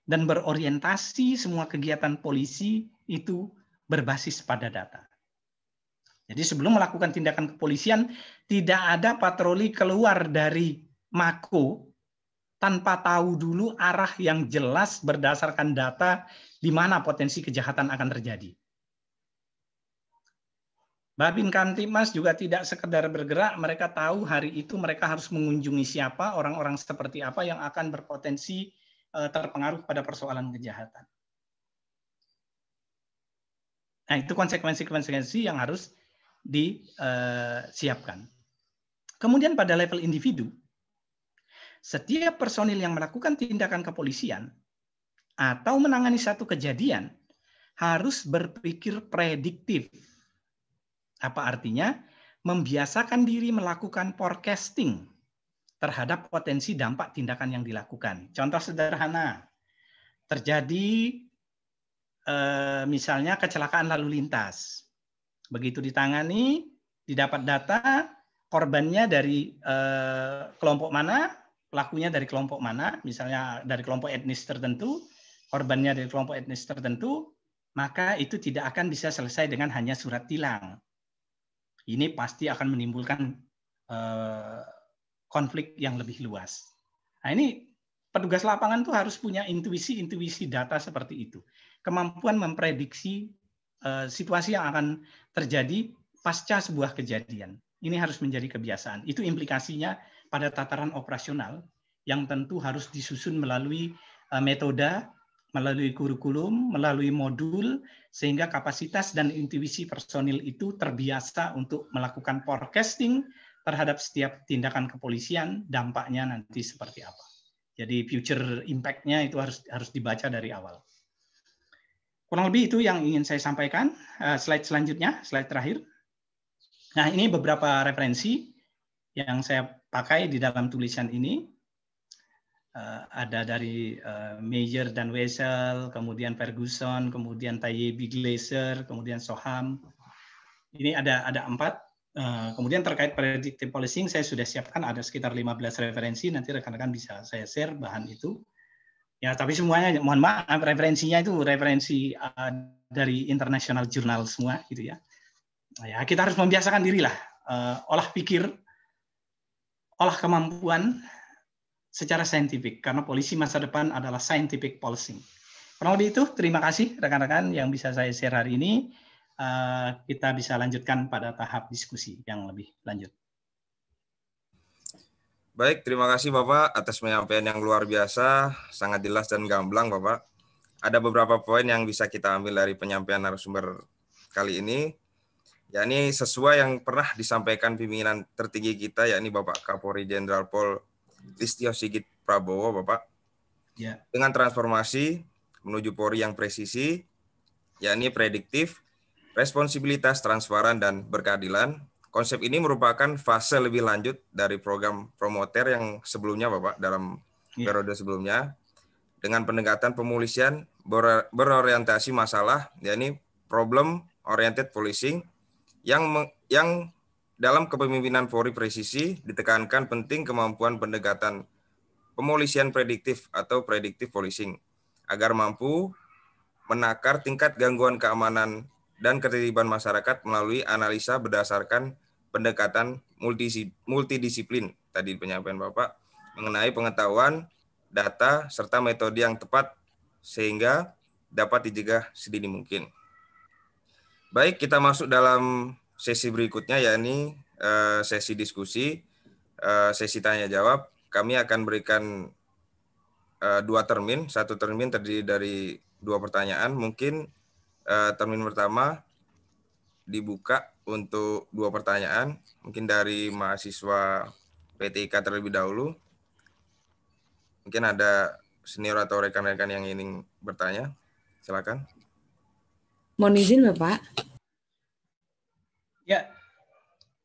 dan berorientasi semua kegiatan polisi itu berbasis pada data. Jadi sebelum melakukan tindakan kepolisian, tidak ada patroli keluar dari Mako tanpa tahu dulu arah yang jelas berdasarkan data di mana potensi kejahatan akan terjadi. Babin Kamtibmas juga tidak sekedar bergerak, mereka tahu hari itu mereka harus mengunjungi siapa, orang-orang seperti apa yang akan berpotensi eh, terpengaruh pada persoalan kejahatan. Nah, itu konsekuensi-konsekuensi yang harus disiapkan. Eh, Kemudian pada level individu, setiap personil yang melakukan tindakan kepolisian atau menangani satu kejadian harus berpikir prediktif. Apa artinya? Membiasakan diri melakukan forecasting terhadap potensi dampak tindakan yang dilakukan. Contoh sederhana, terjadi eh, misalnya kecelakaan lalu lintas. Begitu ditangani, didapat data, korbannya dari eh, kelompok mana, pelakunya dari kelompok mana, misalnya dari kelompok etnis tertentu, korbannya dari kelompok etnis tertentu, maka itu tidak akan bisa selesai dengan hanya surat tilang. Ini pasti akan menimbulkan eh, konflik yang lebih luas. Nah ini petugas lapangan tuh harus punya intuisi-intuisi data seperti itu. Kemampuan memprediksi eh, situasi yang akan terjadi pasca sebuah kejadian. Ini harus menjadi kebiasaan. Itu implikasinya pada tataran operasional yang tentu harus disusun melalui eh, metode melalui kurikulum, melalui modul, sehingga kapasitas dan intuisi personil itu terbiasa untuk melakukan forecasting terhadap setiap tindakan kepolisian, dampaknya nanti seperti apa. Jadi future impact-nya itu harus harus dibaca dari awal. Kurang lebih itu yang ingin saya sampaikan. Eh, slide selanjutnya, slide terakhir. Nah, ini beberapa referensi yang saya pakai di dalam tulisan ini uh, ada dari uh, Major dan Wessel, kemudian Ferguson, kemudian Tayebi Glaser, kemudian Soham. Ini ada ada empat. Uh, kemudian terkait predictive policing, saya sudah siapkan ada sekitar 15 referensi. Nanti rekan-rekan bisa saya share bahan itu. Ya, tapi semuanya mohon maaf referensinya itu referensi uh, dari international jurnal semua gitu ya. Nah, ya kita harus membiasakan dirilah uh, olah pikir, olah kemampuan, secara saintifik karena polisi masa depan adalah scientific policing. Kurang lebih itu, terima kasih rekan-rekan yang bisa saya share hari ini. Eh, kita bisa lanjutkan pada tahap diskusi yang lebih lanjut. Baik, terima kasih Bapak atas penyampaian yang luar biasa, sangat jelas dan gamblang Bapak. Ada beberapa poin yang bisa kita ambil dari penyampaian narasumber kali ini, yakni sesuai yang pernah disampaikan pimpinan tertinggi kita, yakni Bapak Kapolri Jenderal Pol Listio Sigit Prabowo, Bapak. Ya. Dengan transformasi menuju Polri yang presisi, yakni prediktif, responsibilitas transparan dan berkeadilan. Konsep ini merupakan fase lebih lanjut dari program promoter yang sebelumnya, Bapak, dalam ya. periode sebelumnya dengan pendekatan pemulisian ber berorientasi masalah, yakni problem oriented policing yang yang dalam kepemimpinan Polri presisi ditekankan penting kemampuan pendekatan pemolisian prediktif atau prediktif policing agar mampu menakar tingkat gangguan keamanan dan ketertiban masyarakat melalui analisa berdasarkan pendekatan multidisiplin tadi penyampaian Bapak mengenai pengetahuan data serta metode yang tepat sehingga dapat dicegah sedini mungkin. Baik, kita masuk dalam sesi berikutnya yakni eh, sesi diskusi, eh, sesi tanya jawab. Kami akan berikan eh, dua termin, satu termin terdiri dari dua pertanyaan. Mungkin termin pertama dibuka untuk dua pertanyaan, mungkin dari mahasiswa PTIK terlebih dahulu. Mungkin ada senior atau rekan-rekan yang ingin bertanya, silakan. Mohon izin Bapak. Ya,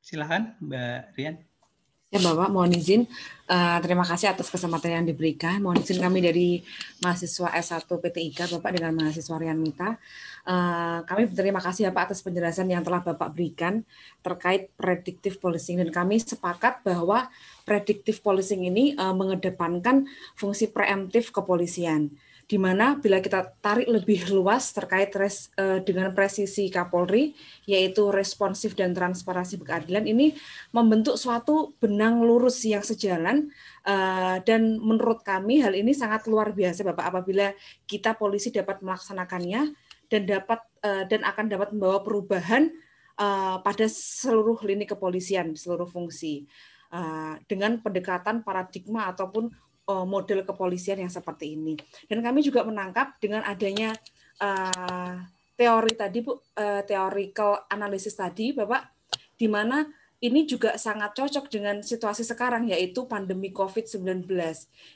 silahkan Mbak Rian. Ya Bapak, mohon izin. Uh, terima kasih atas kesempatan yang diberikan. Mohon izin kami dari mahasiswa S1 PT IKA, Bapak dengan mahasiswa Rian Mita. Uh, kami berterima kasih Bapak atas penjelasan yang telah Bapak berikan terkait predictive policing. Dan kami sepakat bahwa predictive policing ini uh, mengedepankan fungsi preemptif kepolisian di mana bila kita tarik lebih luas terkait res, uh, dengan presisi Kapolri, yaitu responsif dan transparansi keadilan ini membentuk suatu benang lurus yang sejalan uh, dan menurut kami hal ini sangat luar biasa Bapak apabila kita polisi dapat melaksanakannya dan dapat uh, dan akan dapat membawa perubahan pada seluruh lini kepolisian, seluruh fungsi dengan pendekatan paradigma ataupun Eh, model kepolisian yang seperti ini. Dan kami juga menangkap dengan adanya eh, teori tadi Bu, uh, theoretical analisis tadi Bapak di mana ini juga sangat cocok dengan situasi sekarang yaitu pandemi COVID-19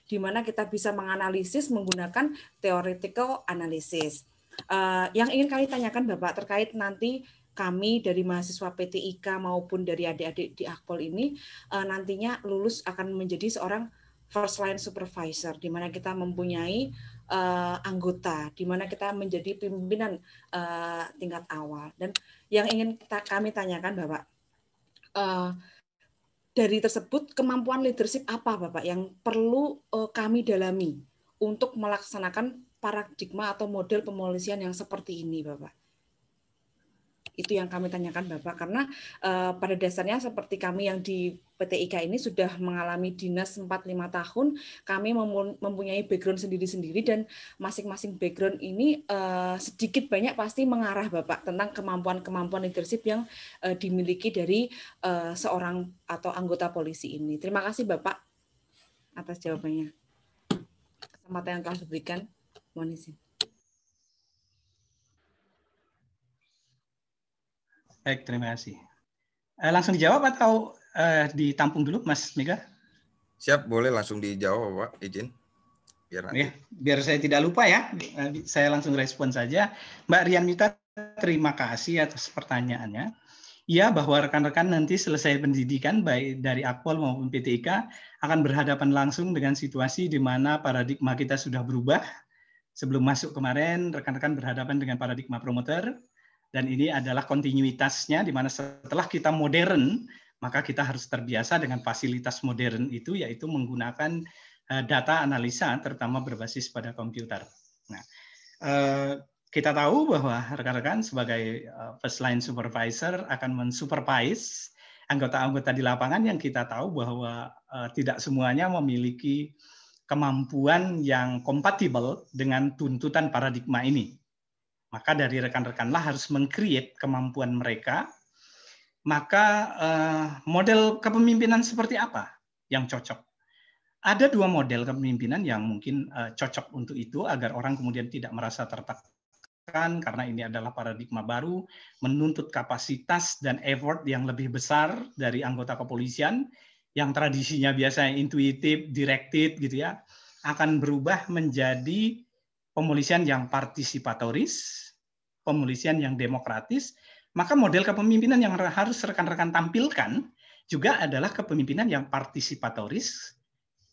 di mana kita bisa menganalisis menggunakan theoretical analysis. Uh, yang ingin kami tanyakan Bapak terkait nanti kami dari mahasiswa PTIK maupun dari adik-adik di Akpol ini uh, nantinya lulus akan menjadi seorang first line supervisor, di mana kita mempunyai uh, anggota, di mana kita menjadi pimpinan uh, tingkat awal. Dan yang ingin kita, kami tanyakan, Bapak, uh, dari tersebut kemampuan leadership apa, Bapak, yang perlu uh, kami dalami untuk melaksanakan paradigma atau model pemolisian yang seperti ini, Bapak? itu yang kami tanyakan Bapak karena uh, pada dasarnya seperti kami yang di PT IKA ini sudah mengalami dinas 4-5 tahun, kami mempunyai background sendiri-sendiri dan masing-masing background ini uh, sedikit banyak pasti mengarah Bapak tentang kemampuan-kemampuan leadership yang uh, dimiliki dari uh, seorang atau anggota polisi ini. Terima kasih Bapak atas jawabannya. Kesempatan yang telah diberikan, mohon izin. Baik, terima kasih. Uh, langsung dijawab atau uh, ditampung dulu, Mas Mega? Siap, boleh langsung dijawab, Pak. Izin. Biar, nanti. biar saya tidak lupa ya, eh, saya langsung respon saja. Mbak Rian Mita, terima kasih atas pertanyaannya. Ya, bahwa rekan-rekan nanti selesai pendidikan, baik dari Akpol maupun PTIK, akan berhadapan langsung dengan situasi di mana paradigma kita sudah berubah. Sebelum masuk kemarin, rekan-rekan berhadapan dengan paradigma promoter, dan ini adalah kontinuitasnya di mana setelah kita modern maka kita harus terbiasa dengan fasilitas modern itu yaitu menggunakan eh, data analisa terutama berbasis pada komputer. Nah, eh, kita tahu bahwa rekan-rekan sebagai eh, first line supervisor akan mensupervise anggota-anggota di lapangan yang kita tahu bahwa tidak semuanya memiliki kemampuan yang kompatibel dengan tuntutan paradigma ini. Maka dari rekan-rekanlah harus mengcreate kemampuan mereka. Maka eh, model kepemimpinan seperti apa yang cocok? Ada dua model kepemimpinan yang mungkin eh, cocok untuk itu agar orang kemudian tidak merasa tertekan karena ini adalah paradigma baru, menuntut kapasitas dan effort yang lebih besar dari anggota kepolisian yang tradisinya biasanya intuitif, directed gitu ya, akan berubah menjadi pemolisian yang partisipatoris, pemulisian yang demokratis, maka model kepemimpinan yang harus rekan-rekan tampilkan juga adalah kepemimpinan yang partisipatoris,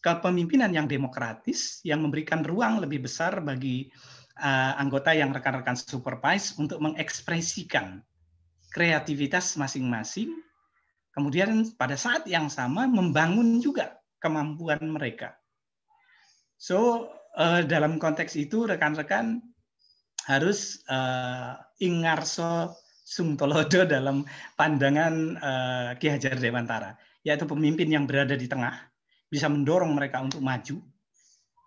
kepemimpinan yang demokratis yang memberikan ruang lebih besar bagi uh, anggota yang rekan-rekan supervise untuk mengekspresikan kreativitas masing-masing. Kemudian pada saat yang sama membangun juga kemampuan mereka. So uh, dalam konteks itu rekan-rekan harus uh, ingarso sumtolodo dalam pandangan uh, Ki Hajar Dewantara, yaitu pemimpin yang berada di tengah, bisa mendorong mereka untuk maju,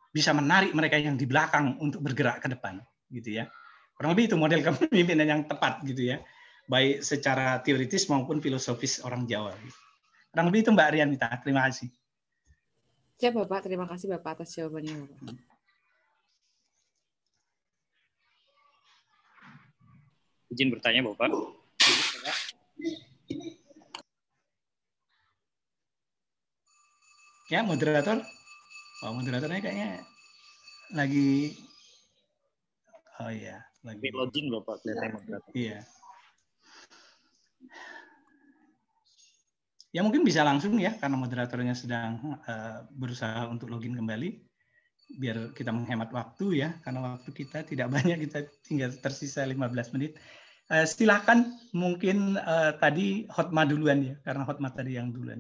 bisa menarik mereka yang di belakang untuk bergerak ke depan, gitu ya. Kurang lebih itu model kepemimpinan yang tepat, gitu ya, baik secara teoritis maupun filosofis orang Jawa. Kurang lebih itu Mbak Rianita. Terima kasih. Ya Bapak, terima kasih Bapak atas jawabannya. Bapak. Izin bertanya, Bapak. Ya, moderator. Pak oh, moderatornya kayaknya lagi Oh iya, lagi login Bapak kelihatan moderator. Iya. Ya mungkin bisa langsung ya karena moderatornya sedang uh, berusaha untuk login kembali biar kita menghemat waktu ya karena waktu kita tidak banyak kita tinggal tersisa 15 menit. Eh, silakan mungkin uh, tadi Hotma duluan ya, karena Hotma tadi yang duluan.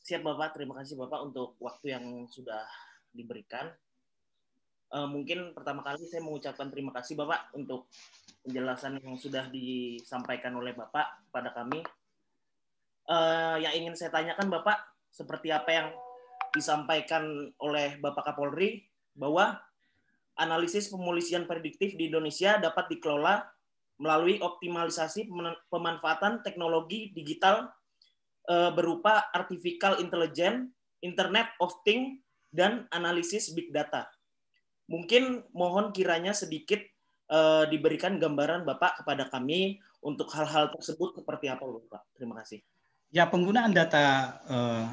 Siap Bapak, terima kasih Bapak untuk waktu yang sudah diberikan. Uh, mungkin pertama kali saya mengucapkan terima kasih Bapak untuk penjelasan yang sudah disampaikan oleh Bapak kepada kami. Uh, yang ingin saya tanyakan Bapak, seperti apa yang disampaikan oleh Bapak Kapolri, bahwa analisis pemolisian prediktif di Indonesia dapat dikelola melalui optimalisasi pemanfaatan teknologi digital eh, berupa artificial intelligence, internet of things, dan analisis big data. Mungkin mohon kiranya sedikit eh, diberikan gambaran Bapak kepada kami untuk hal-hal tersebut seperti apa Bapak. Terima kasih. Ya, penggunaan data uh,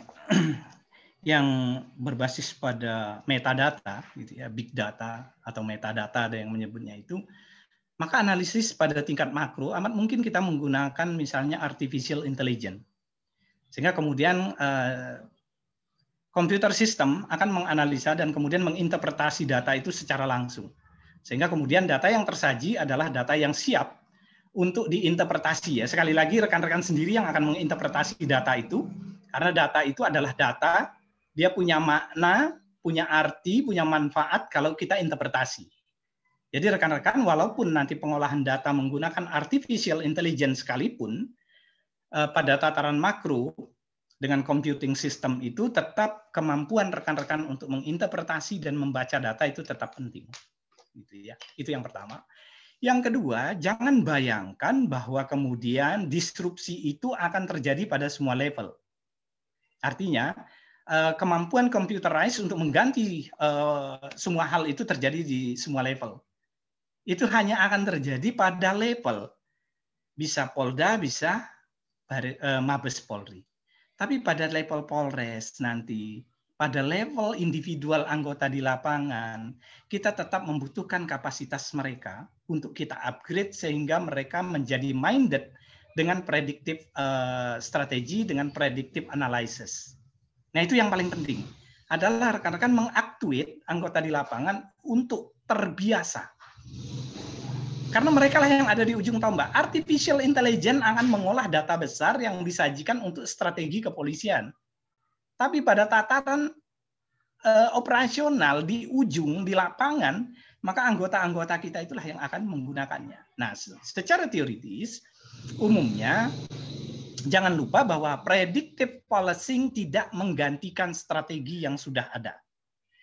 yang berbasis pada metadata, gitu ya, big data atau metadata ada yang menyebutnya itu, maka analisis pada tingkat makro amat mungkin kita menggunakan misalnya artificial intelligence. Sehingga kemudian eh, komputer computer system akan menganalisa dan kemudian menginterpretasi data itu secara langsung. Sehingga kemudian data yang tersaji adalah data yang siap untuk diinterpretasi ya. Sekali lagi rekan-rekan sendiri yang akan menginterpretasi data itu karena data itu adalah data, dia punya makna, punya arti, punya manfaat kalau kita interpretasi. Jadi rekan-rekan, walaupun nanti pengolahan data menggunakan artificial intelligence sekalipun, eh, pada tataran makro dengan computing system itu tetap kemampuan rekan-rekan untuk menginterpretasi dan membaca data itu tetap penting. Gitu ya. Itu yang pertama. Yang kedua, jangan bayangkan bahwa kemudian disrupsi itu akan terjadi pada semua level. Artinya, eh, kemampuan computerized untuk mengganti eh, semua hal itu terjadi di semua level itu hanya akan terjadi pada level bisa Polda, bisa eh, Mabes Polri. Tapi pada level Polres nanti, pada level individual anggota di lapangan, kita tetap membutuhkan kapasitas mereka untuk kita upgrade sehingga mereka menjadi minded dengan prediktif uh, strategi, dengan prediktif analysis. Nah itu yang paling penting adalah rekan-rekan mengaktuit anggota di lapangan untuk terbiasa karena mereka lah yang ada di ujung tombak. Artificial intelligence akan mengolah data besar yang disajikan untuk strategi kepolisian. Tapi pada tataran uh, operasional di ujung di lapangan, maka anggota-anggota kita itulah yang akan menggunakannya. Nah, secara teoritis umumnya jangan lupa bahwa predictive policing tidak menggantikan strategi yang sudah ada.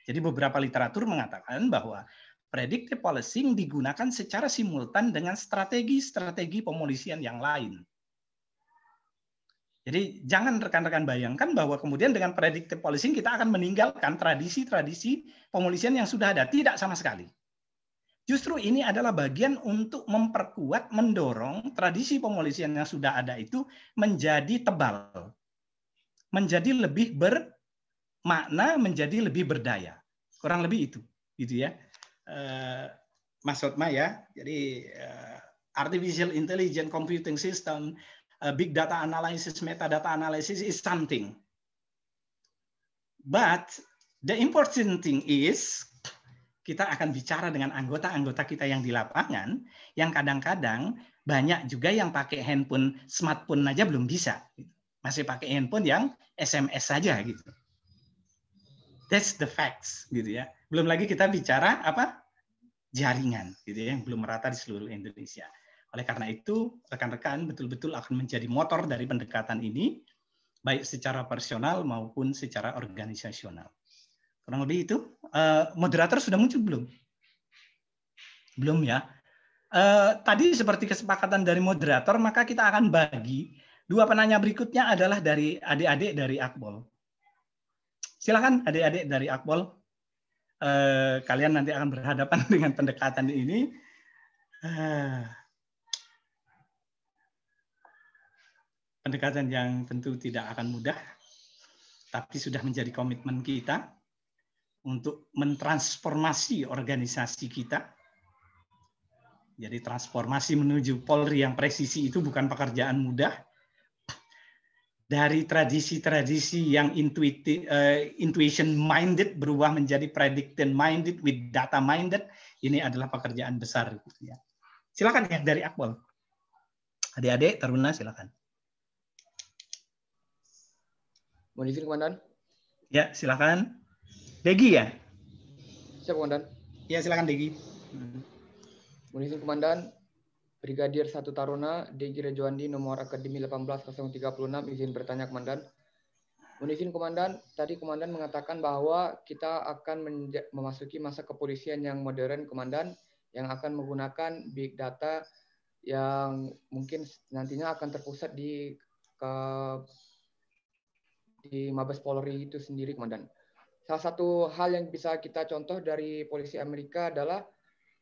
Jadi beberapa literatur mengatakan bahwa predictive policing digunakan secara simultan dengan strategi-strategi pemolisian yang lain. Jadi jangan rekan-rekan bayangkan bahwa kemudian dengan predictive policing kita akan meninggalkan tradisi-tradisi pemolisian yang sudah ada. Tidak sama sekali. Justru ini adalah bagian untuk memperkuat, mendorong tradisi pemolisian yang sudah ada itu menjadi tebal. Menjadi lebih bermakna, menjadi lebih berdaya. Kurang lebih itu. gitu ya uh, eh, Mas Sotma ya. Jadi uh, artificial intelligence computing system, uh, big data analysis, metadata analysis is something. But the important thing is kita akan bicara dengan anggota-anggota kita yang di lapangan yang kadang-kadang banyak juga yang pakai handphone smartphone aja belum bisa. Masih pakai handphone yang SMS saja gitu. That's the facts, gitu ya. Belum lagi kita bicara apa jaringan, gitu ya, yang belum merata di seluruh Indonesia. Oleh karena itu, rekan-rekan betul-betul akan menjadi motor dari pendekatan ini, baik secara personal maupun secara organisasional. Kurang lebih itu. Eh, moderator sudah muncul belum? Belum ya. Eh, tadi seperti kesepakatan dari moderator, maka kita akan bagi dua penanya berikutnya adalah dari adik-adik dari Akbol. Silakan adik-adik dari Akpol, eh, kalian nanti akan berhadapan dengan pendekatan ini. Eh, pendekatan yang tentu tidak akan mudah, tapi sudah menjadi komitmen kita untuk mentransformasi organisasi kita. Jadi transformasi menuju Polri yang presisi itu bukan pekerjaan mudah, dari tradisi-tradisi yang intuiti, uh, intuition minded berubah menjadi predicted minded with data minded ini adalah pekerjaan besar ya. Silakan yang dari Akbol. Adik-adik Taruna silakan. Mohon izin Komandan. Ya, silakan. Degi ya? Siap Komandan. Ya, silakan Degi. Mohon izin Komandan, Brigadir Satu Taruna Degi Rejuandi nomor akademi 18036 izin bertanya Komandan. Menizin Komandan, tadi Komandan mengatakan bahwa kita akan memasuki masa kepolisian yang modern Komandan yang akan menggunakan big data yang mungkin nantinya akan terpusat di ke di Mabes Polri itu sendiri Komandan. Salah satu hal yang bisa kita contoh dari polisi Amerika adalah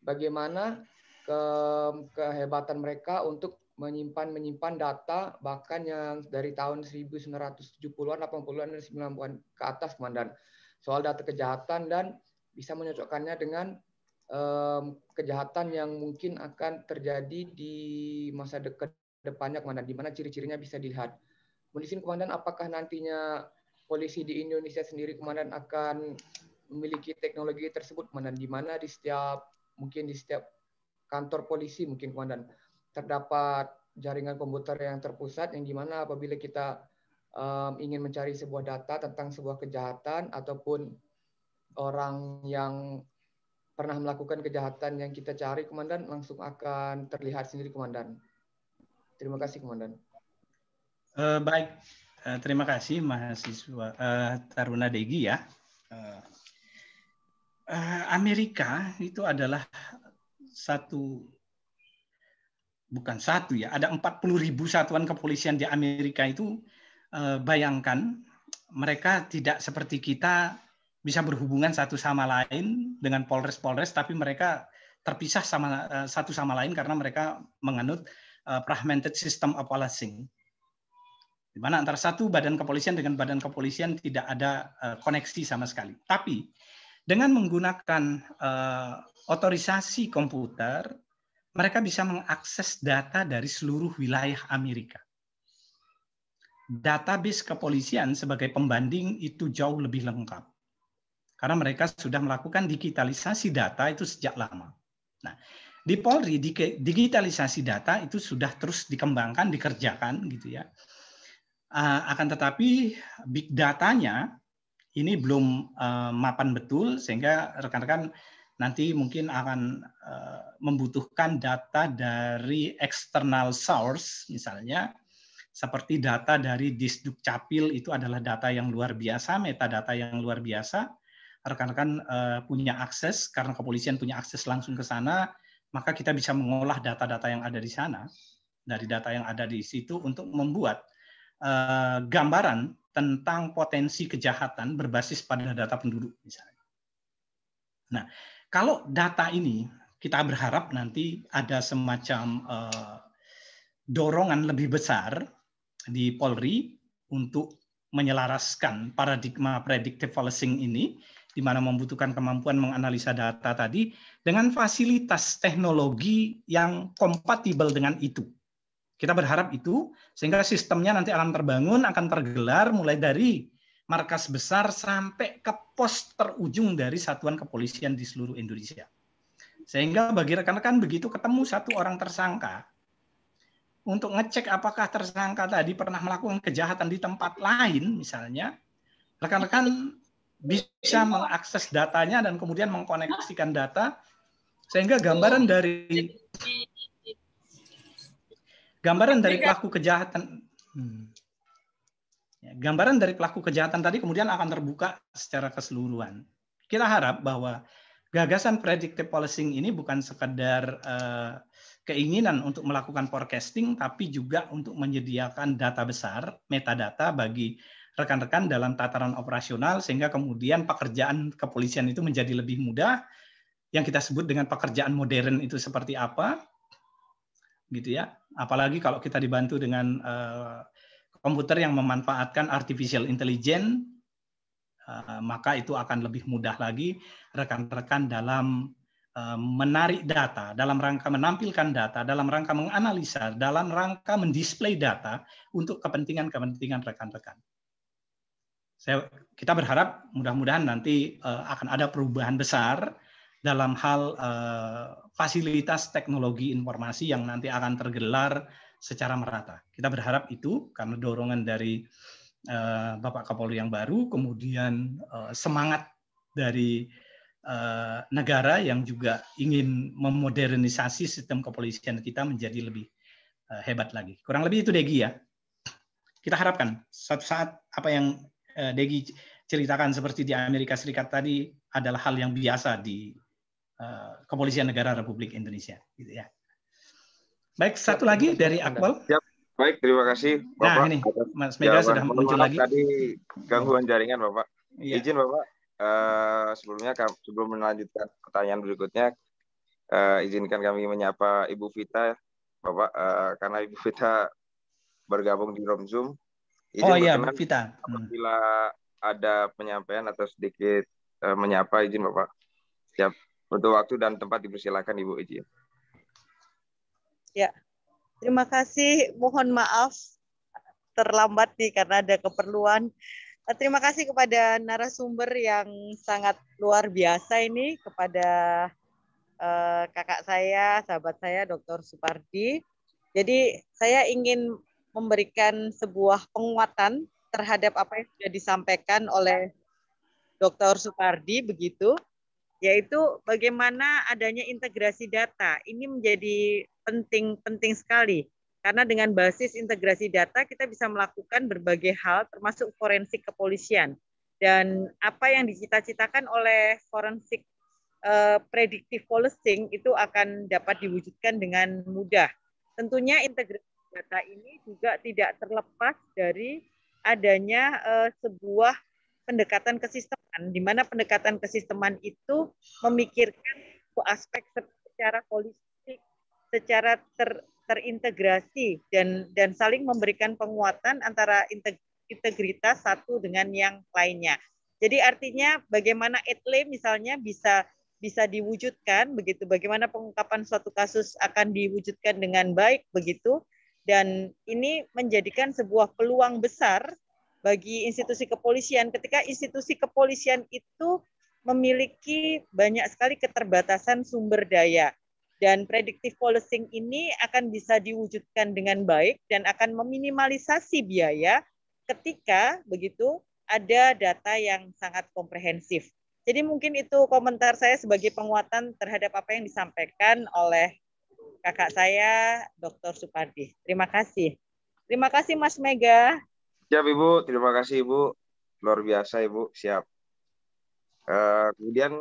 bagaimana ke kehebatan mereka untuk menyimpan menyimpan data bahkan yang dari tahun 1970-an, 80-an dan 90-an ke atas, Komandan. Soal data kejahatan dan bisa menyocokkannya dengan um, kejahatan yang mungkin akan terjadi di masa dekat depannya, Komandan, di mana ciri-cirinya bisa dilihat. Menisin Komandan, apakah nantinya polisi di Indonesia sendiri, Komandan, akan memiliki teknologi tersebut, Komandan, di mana di setiap, mungkin di setiap kantor polisi mungkin komandan terdapat jaringan komputer yang terpusat yang dimana apabila kita um, ingin mencari sebuah data tentang sebuah kejahatan ataupun orang yang pernah melakukan kejahatan yang kita cari, Komandan, langsung akan terlihat sendiri, Komandan. Terima kasih, Komandan. Uh, baik, uh, terima kasih mahasiswa uh, Taruna Degi ya. Uh, Amerika itu adalah satu bukan satu ya, ada 40 ribu satuan kepolisian di Amerika itu eh, bayangkan mereka tidak seperti kita bisa berhubungan satu sama lain dengan polres-polres, tapi mereka terpisah sama eh, satu sama lain karena mereka menganut eh, fragmented system of policing. Di mana antara satu badan kepolisian dengan badan kepolisian tidak ada koneksi sama sekali. Tapi dengan menggunakan uh, otorisasi komputer, mereka bisa mengakses data dari seluruh wilayah Amerika. Database kepolisian sebagai pembanding itu jauh lebih lengkap. Karena mereka sudah melakukan digitalisasi data itu sejak lama. Nah, di Polri digitalisasi data itu sudah terus dikembangkan, dikerjakan gitu ya. Eh, akan tetapi big datanya ini belum uh, mapan betul sehingga rekan-rekan nanti mungkin akan uh, membutuhkan data dari external source misalnya seperti data dari Disduk Capil itu adalah data yang luar biasa, metadata yang luar biasa. Rekan-rekan uh, punya akses karena kepolisian punya akses langsung ke sana, maka kita bisa mengolah data-data yang ada di sana dari data yang ada di situ untuk membuat uh, gambaran tentang potensi kejahatan berbasis pada data penduduk misalnya. Nah, kalau data ini kita berharap nanti ada semacam eh, dorongan lebih besar di Polri untuk menyelaraskan paradigma predictive policing ini di mana membutuhkan kemampuan menganalisa data tadi dengan fasilitas teknologi yang kompatibel dengan itu kita berharap itu sehingga sistemnya nanti akan terbangun, akan tergelar mulai dari markas besar sampai ke pos terujung dari satuan kepolisian di seluruh Indonesia. Sehingga bagi rekan-rekan kan begitu ketemu satu orang tersangka, untuk ngecek apakah tersangka tadi pernah melakukan kejahatan di tempat lain misalnya, rekan-rekan bisa mengakses datanya dan kemudian mengkoneksikan data sehingga gambaran dari Gambaran dari pelaku kejahatan hmm. Ya, gambaran dari pelaku kejahatan tadi kemudian akan terbuka secara keseluruhan. Kita harap bahwa gagasan predictive policing ini bukan sekedar uh, keinginan untuk melakukan forecasting, tapi juga untuk menyediakan data besar, metadata bagi rekan-rekan dalam tataran operasional, sehingga kemudian pekerjaan kepolisian itu menjadi lebih mudah, yang kita sebut dengan pekerjaan modern itu seperti apa, gitu ya. Apalagi kalau kita dibantu dengan uh, komputer yang memanfaatkan artificial intelligence, uh, maka itu akan lebih mudah lagi rekan-rekan dalam uh, menarik data, dalam rangka menampilkan data, dalam rangka menganalisa, dalam rangka mendisplay data untuk kepentingan-kepentingan rekan-rekan. Saya, kita berharap mudah-mudahan nanti uh, akan ada perubahan besar dalam hal uh, fasilitas teknologi informasi yang nanti akan tergelar secara merata. Kita berharap itu karena dorongan dari uh, Bapak Kapolri yang baru, kemudian uh, semangat dari uh, negara yang juga ingin memodernisasi sistem kepolisian kita menjadi lebih uh, hebat lagi. Kurang lebih itu Degi ya. Kita harapkan suatu saat apa yang uh, Degi ceritakan seperti di Amerika Serikat tadi adalah hal yang biasa di Eh, kepolisian Negara Republik Indonesia gitu ya. Baik, satu lagi dari Akwal. Baik, terima kasih nah, Bapak. Nah, ini Mas Mega Jawaban. sudah muncul lagi. Tadi gangguan jaringan, Bapak. Ya. Izin, Bapak. Uh, sebelumnya sebelum melanjutkan pertanyaan berikutnya, uh, izinkan kami menyapa Ibu Vita, Bapak, uh, karena Ibu Vita bergabung di Room Zoom. Izin oh iya, Bu Vita. Hmm. Apabila hmm. ada penyampaian atau sedikit uh, menyapa, izin Bapak. Siap. Untuk waktu dan tempat dipersilakan Ibu Iji. Ya, terima kasih. Mohon maaf terlambat nih karena ada keperluan. Eh, terima kasih kepada narasumber yang sangat luar biasa ini kepada eh, kakak saya, sahabat saya, Dr. Supardi. Jadi saya ingin memberikan sebuah penguatan terhadap apa yang sudah disampaikan oleh Dr. Supardi begitu yaitu bagaimana adanya integrasi data. Ini menjadi penting-penting sekali karena dengan basis integrasi data kita bisa melakukan berbagai hal termasuk forensik kepolisian. Dan apa yang dicita-citakan oleh forensik eh, predictive policing itu akan dapat diwujudkan dengan mudah. Tentunya integrasi data ini juga tidak terlepas dari adanya eh, sebuah pendekatan kesisteman, di mana pendekatan kesisteman itu memikirkan aspek secara politik secara ter, terintegrasi dan dan saling memberikan penguatan antara integritas satu dengan yang lainnya. Jadi artinya bagaimana etle misalnya bisa bisa diwujudkan begitu, bagaimana pengungkapan suatu kasus akan diwujudkan dengan baik begitu, dan ini menjadikan sebuah peluang besar bagi institusi kepolisian ketika institusi kepolisian itu memiliki banyak sekali keterbatasan sumber daya dan predictive policing ini akan bisa diwujudkan dengan baik dan akan meminimalisasi biaya ketika begitu ada data yang sangat komprehensif. Jadi mungkin itu komentar saya sebagai penguatan terhadap apa yang disampaikan oleh kakak saya, Dr. Supardi. Terima kasih. Terima kasih Mas Mega. Siap Ibu, terima kasih Ibu. Luar biasa Ibu, siap. Uh, kemudian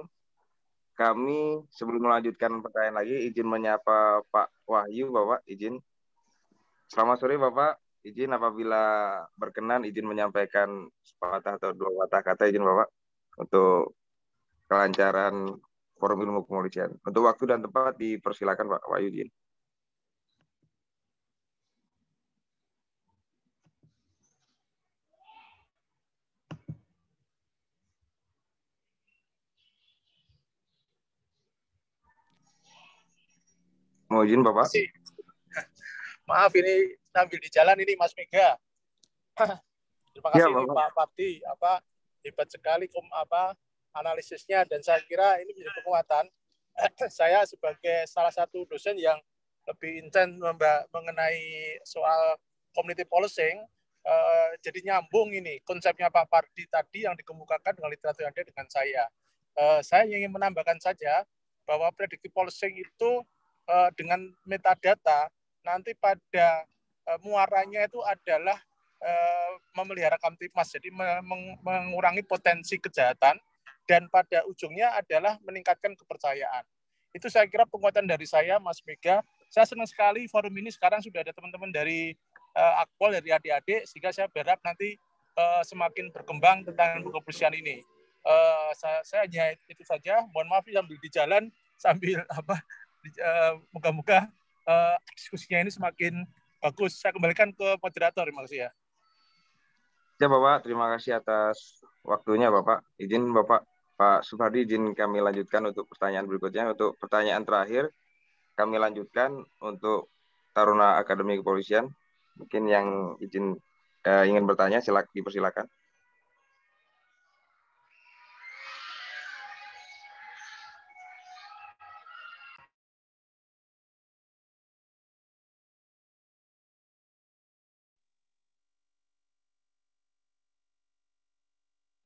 kami sebelum melanjutkan pertanyaan lagi, izin menyapa Pak Wahyu, Bapak, izin. Selamat sore Bapak, izin apabila berkenan izin menyampaikan sepatah atau dua patah kata izin Bapak untuk kelancaran forum ilmu kepolisian. Untuk waktu dan tempat dipersilakan Pak Wahyu izin. izin Bapak. Maaf ini sambil di jalan ini Mas Mega. Terima ya, kasih ya, Bapak. Pak Papti apa hebat sekali kom apa analisisnya dan saya kira ini menjadi penguatan saya sebagai salah satu dosen yang lebih intens mengenai soal community policing Uh, jadi nyambung ini konsepnya Pak Pardi tadi yang dikemukakan dengan literatur yang ada dengan saya. Uh, saya ingin menambahkan saja bahwa predictive policing itu uh, dengan metadata nanti pada uh, muaranya itu adalah uh, memelihara kamtipmas, jadi meng mengurangi potensi kejahatan dan pada ujungnya adalah meningkatkan kepercayaan. Itu saya kira penguatan dari saya, Mas Mega. Saya senang sekali forum ini sekarang sudah ada teman-teman dari uh, Akpol, dari adik-adik, sehingga saya berharap nanti uh, semakin berkembang tentang kepolisian ini. Uh, saya, saya hanya itu saja. Mohon maaf sambil di jalan, sambil apa Eh, moga-moga uh, diskusinya ini semakin bagus. Saya kembalikan ke moderator, terima kasih ya. Ya Bapak, terima kasih atas waktunya Bapak. Izin Bapak, Pak Supardi izin kami lanjutkan untuk pertanyaan berikutnya. Untuk pertanyaan terakhir, kami lanjutkan untuk Taruna Akademi Kepolisian. Mungkin yang izin uh, ingin bertanya, silak, dipersilakan.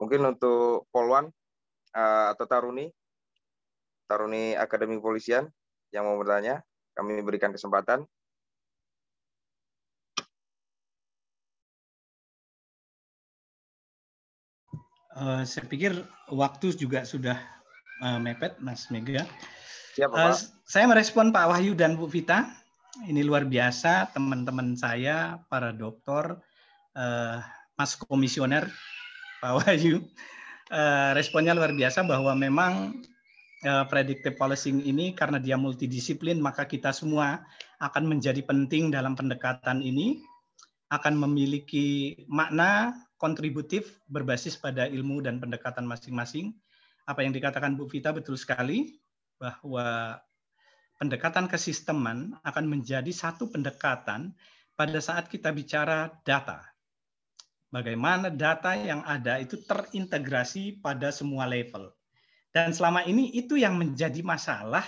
Mungkin untuk Polwan uh, eh, atau Taruni, Taruni Akademi Polisian yang mau bertanya, kami berikan kesempatan. Uh, saya pikir waktu juga sudah uh, mepet, Mas Mega. Siap, Pak. Uh, saya merespon Pak Wahyu dan Bu Vita. Ini luar biasa, teman-teman saya, para dokter, uh, Mas Komisioner, how Uh, eh, responnya luar biasa bahwa memang uh, predictive policing ini karena dia multidisiplin maka kita semua akan menjadi penting dalam pendekatan ini akan memiliki makna kontributif berbasis pada ilmu dan pendekatan masing-masing. Apa yang dikatakan Bu Vita betul sekali bahwa pendekatan kesisteman akan menjadi satu pendekatan pada saat kita bicara data, bagaimana data yang ada itu terintegrasi pada semua level. Dan selama ini itu yang menjadi masalah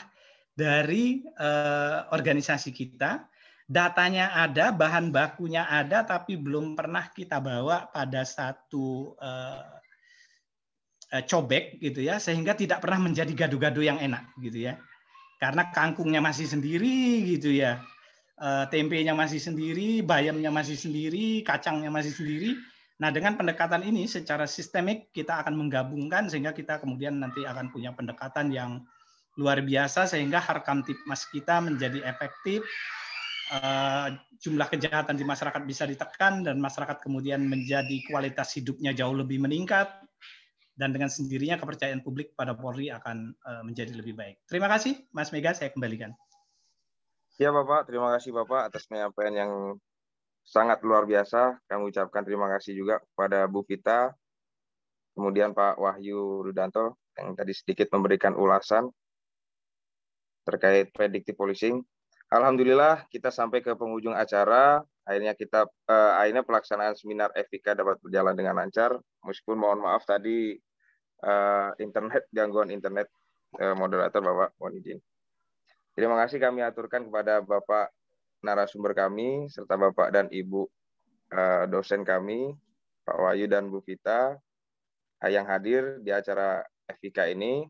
dari eh, organisasi kita. Datanya ada, bahan bakunya ada, tapi belum pernah kita bawa pada satu eh, eh cobek gitu ya, sehingga tidak pernah menjadi gaduh-gaduh yang enak gitu ya. Karena kangkungnya masih sendiri gitu ya, eh, tempenya masih sendiri, bayamnya masih sendiri, kacangnya masih sendiri, Nah, dengan pendekatan ini secara sistemik kita akan menggabungkan sehingga kita kemudian nanti akan punya pendekatan yang luar biasa sehingga harkam tipmas kita menjadi efektif, eh, jumlah kejahatan di masyarakat bisa ditekan dan masyarakat kemudian menjadi kualitas hidupnya jauh lebih meningkat dan dengan sendirinya kepercayaan publik pada Polri akan eh, menjadi lebih baik. Terima kasih, Mas Mega, saya kembalikan. Ya Bapak, terima kasih Bapak atas penyampaian yang sangat luar biasa. Kami ucapkan terima kasih juga kepada Bu Vita, kemudian Pak Wahyu Rudanto yang tadi sedikit memberikan ulasan terkait predictive policing. Alhamdulillah kita sampai ke penghujung acara. Akhirnya kita eh, akhirnya pelaksanaan seminar FIK dapat berjalan dengan lancar. Meskipun mohon maaf tadi eh, internet gangguan internet eh, moderator Bapak mohon izin. Terima kasih kami aturkan kepada Bapak narasumber kami serta Bapak dan Ibu eh, dosen kami Pak Wayu dan Bu Vita eh, yang hadir di acara FIK ini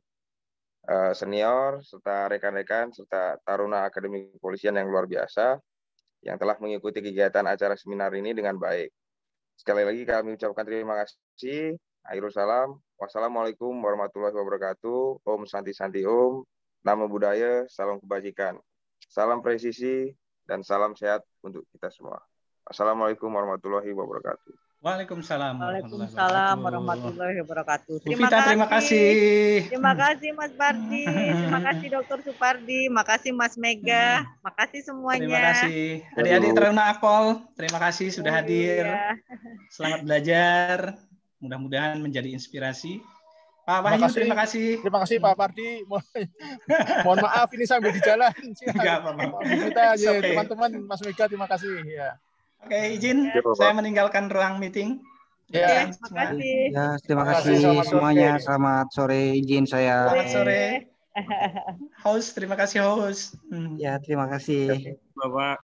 eh, senior serta rekan-rekan serta taruna akademi kepolisian yang luar biasa yang telah mengikuti kegiatan acara seminar ini dengan baik. Sekali lagi kami ucapkan terima kasih. Akhirul salam. Wassalamualaikum warahmatullahi wabarakatuh. Om Santi Santi Om. nama budaya Salam kebajikan. Salam presisi dan salam sehat untuk kita semua. Assalamualaikum warahmatullahi wabarakatuh. Waalaikumsalam. Waalaikumsalam warahmatullahi wabarakatuh. Terima kasih. Terima kasih. Mas Bardi. Terima kasih Dokter Supardi. Terima kasih Mas Mega. Hmm. Terima Makasih semuanya. Terima kasih. Adik-adik Teruna Akpol, terima kasih sudah iya. hadir. Selamat belajar. Mudah-mudahan menjadi inspirasi Pak Wahyu, terima kasih. Terima kasih, terima kasih Pak Pardi. Mohon maaf ini sambil di jalan. Kita teman-teman okay. Mas Mega terima kasih. Ya. Oke, okay, izin ya, saya meninggalkan ruang meeting. Ya, okay, terima kasih. Ya, terima kasih selamat semuanya. Sore. Selamat sore. Izin saya. Selamat sore. Eh. Host, terima kasih host. Hmm. Ya, terima kasih. Bapak.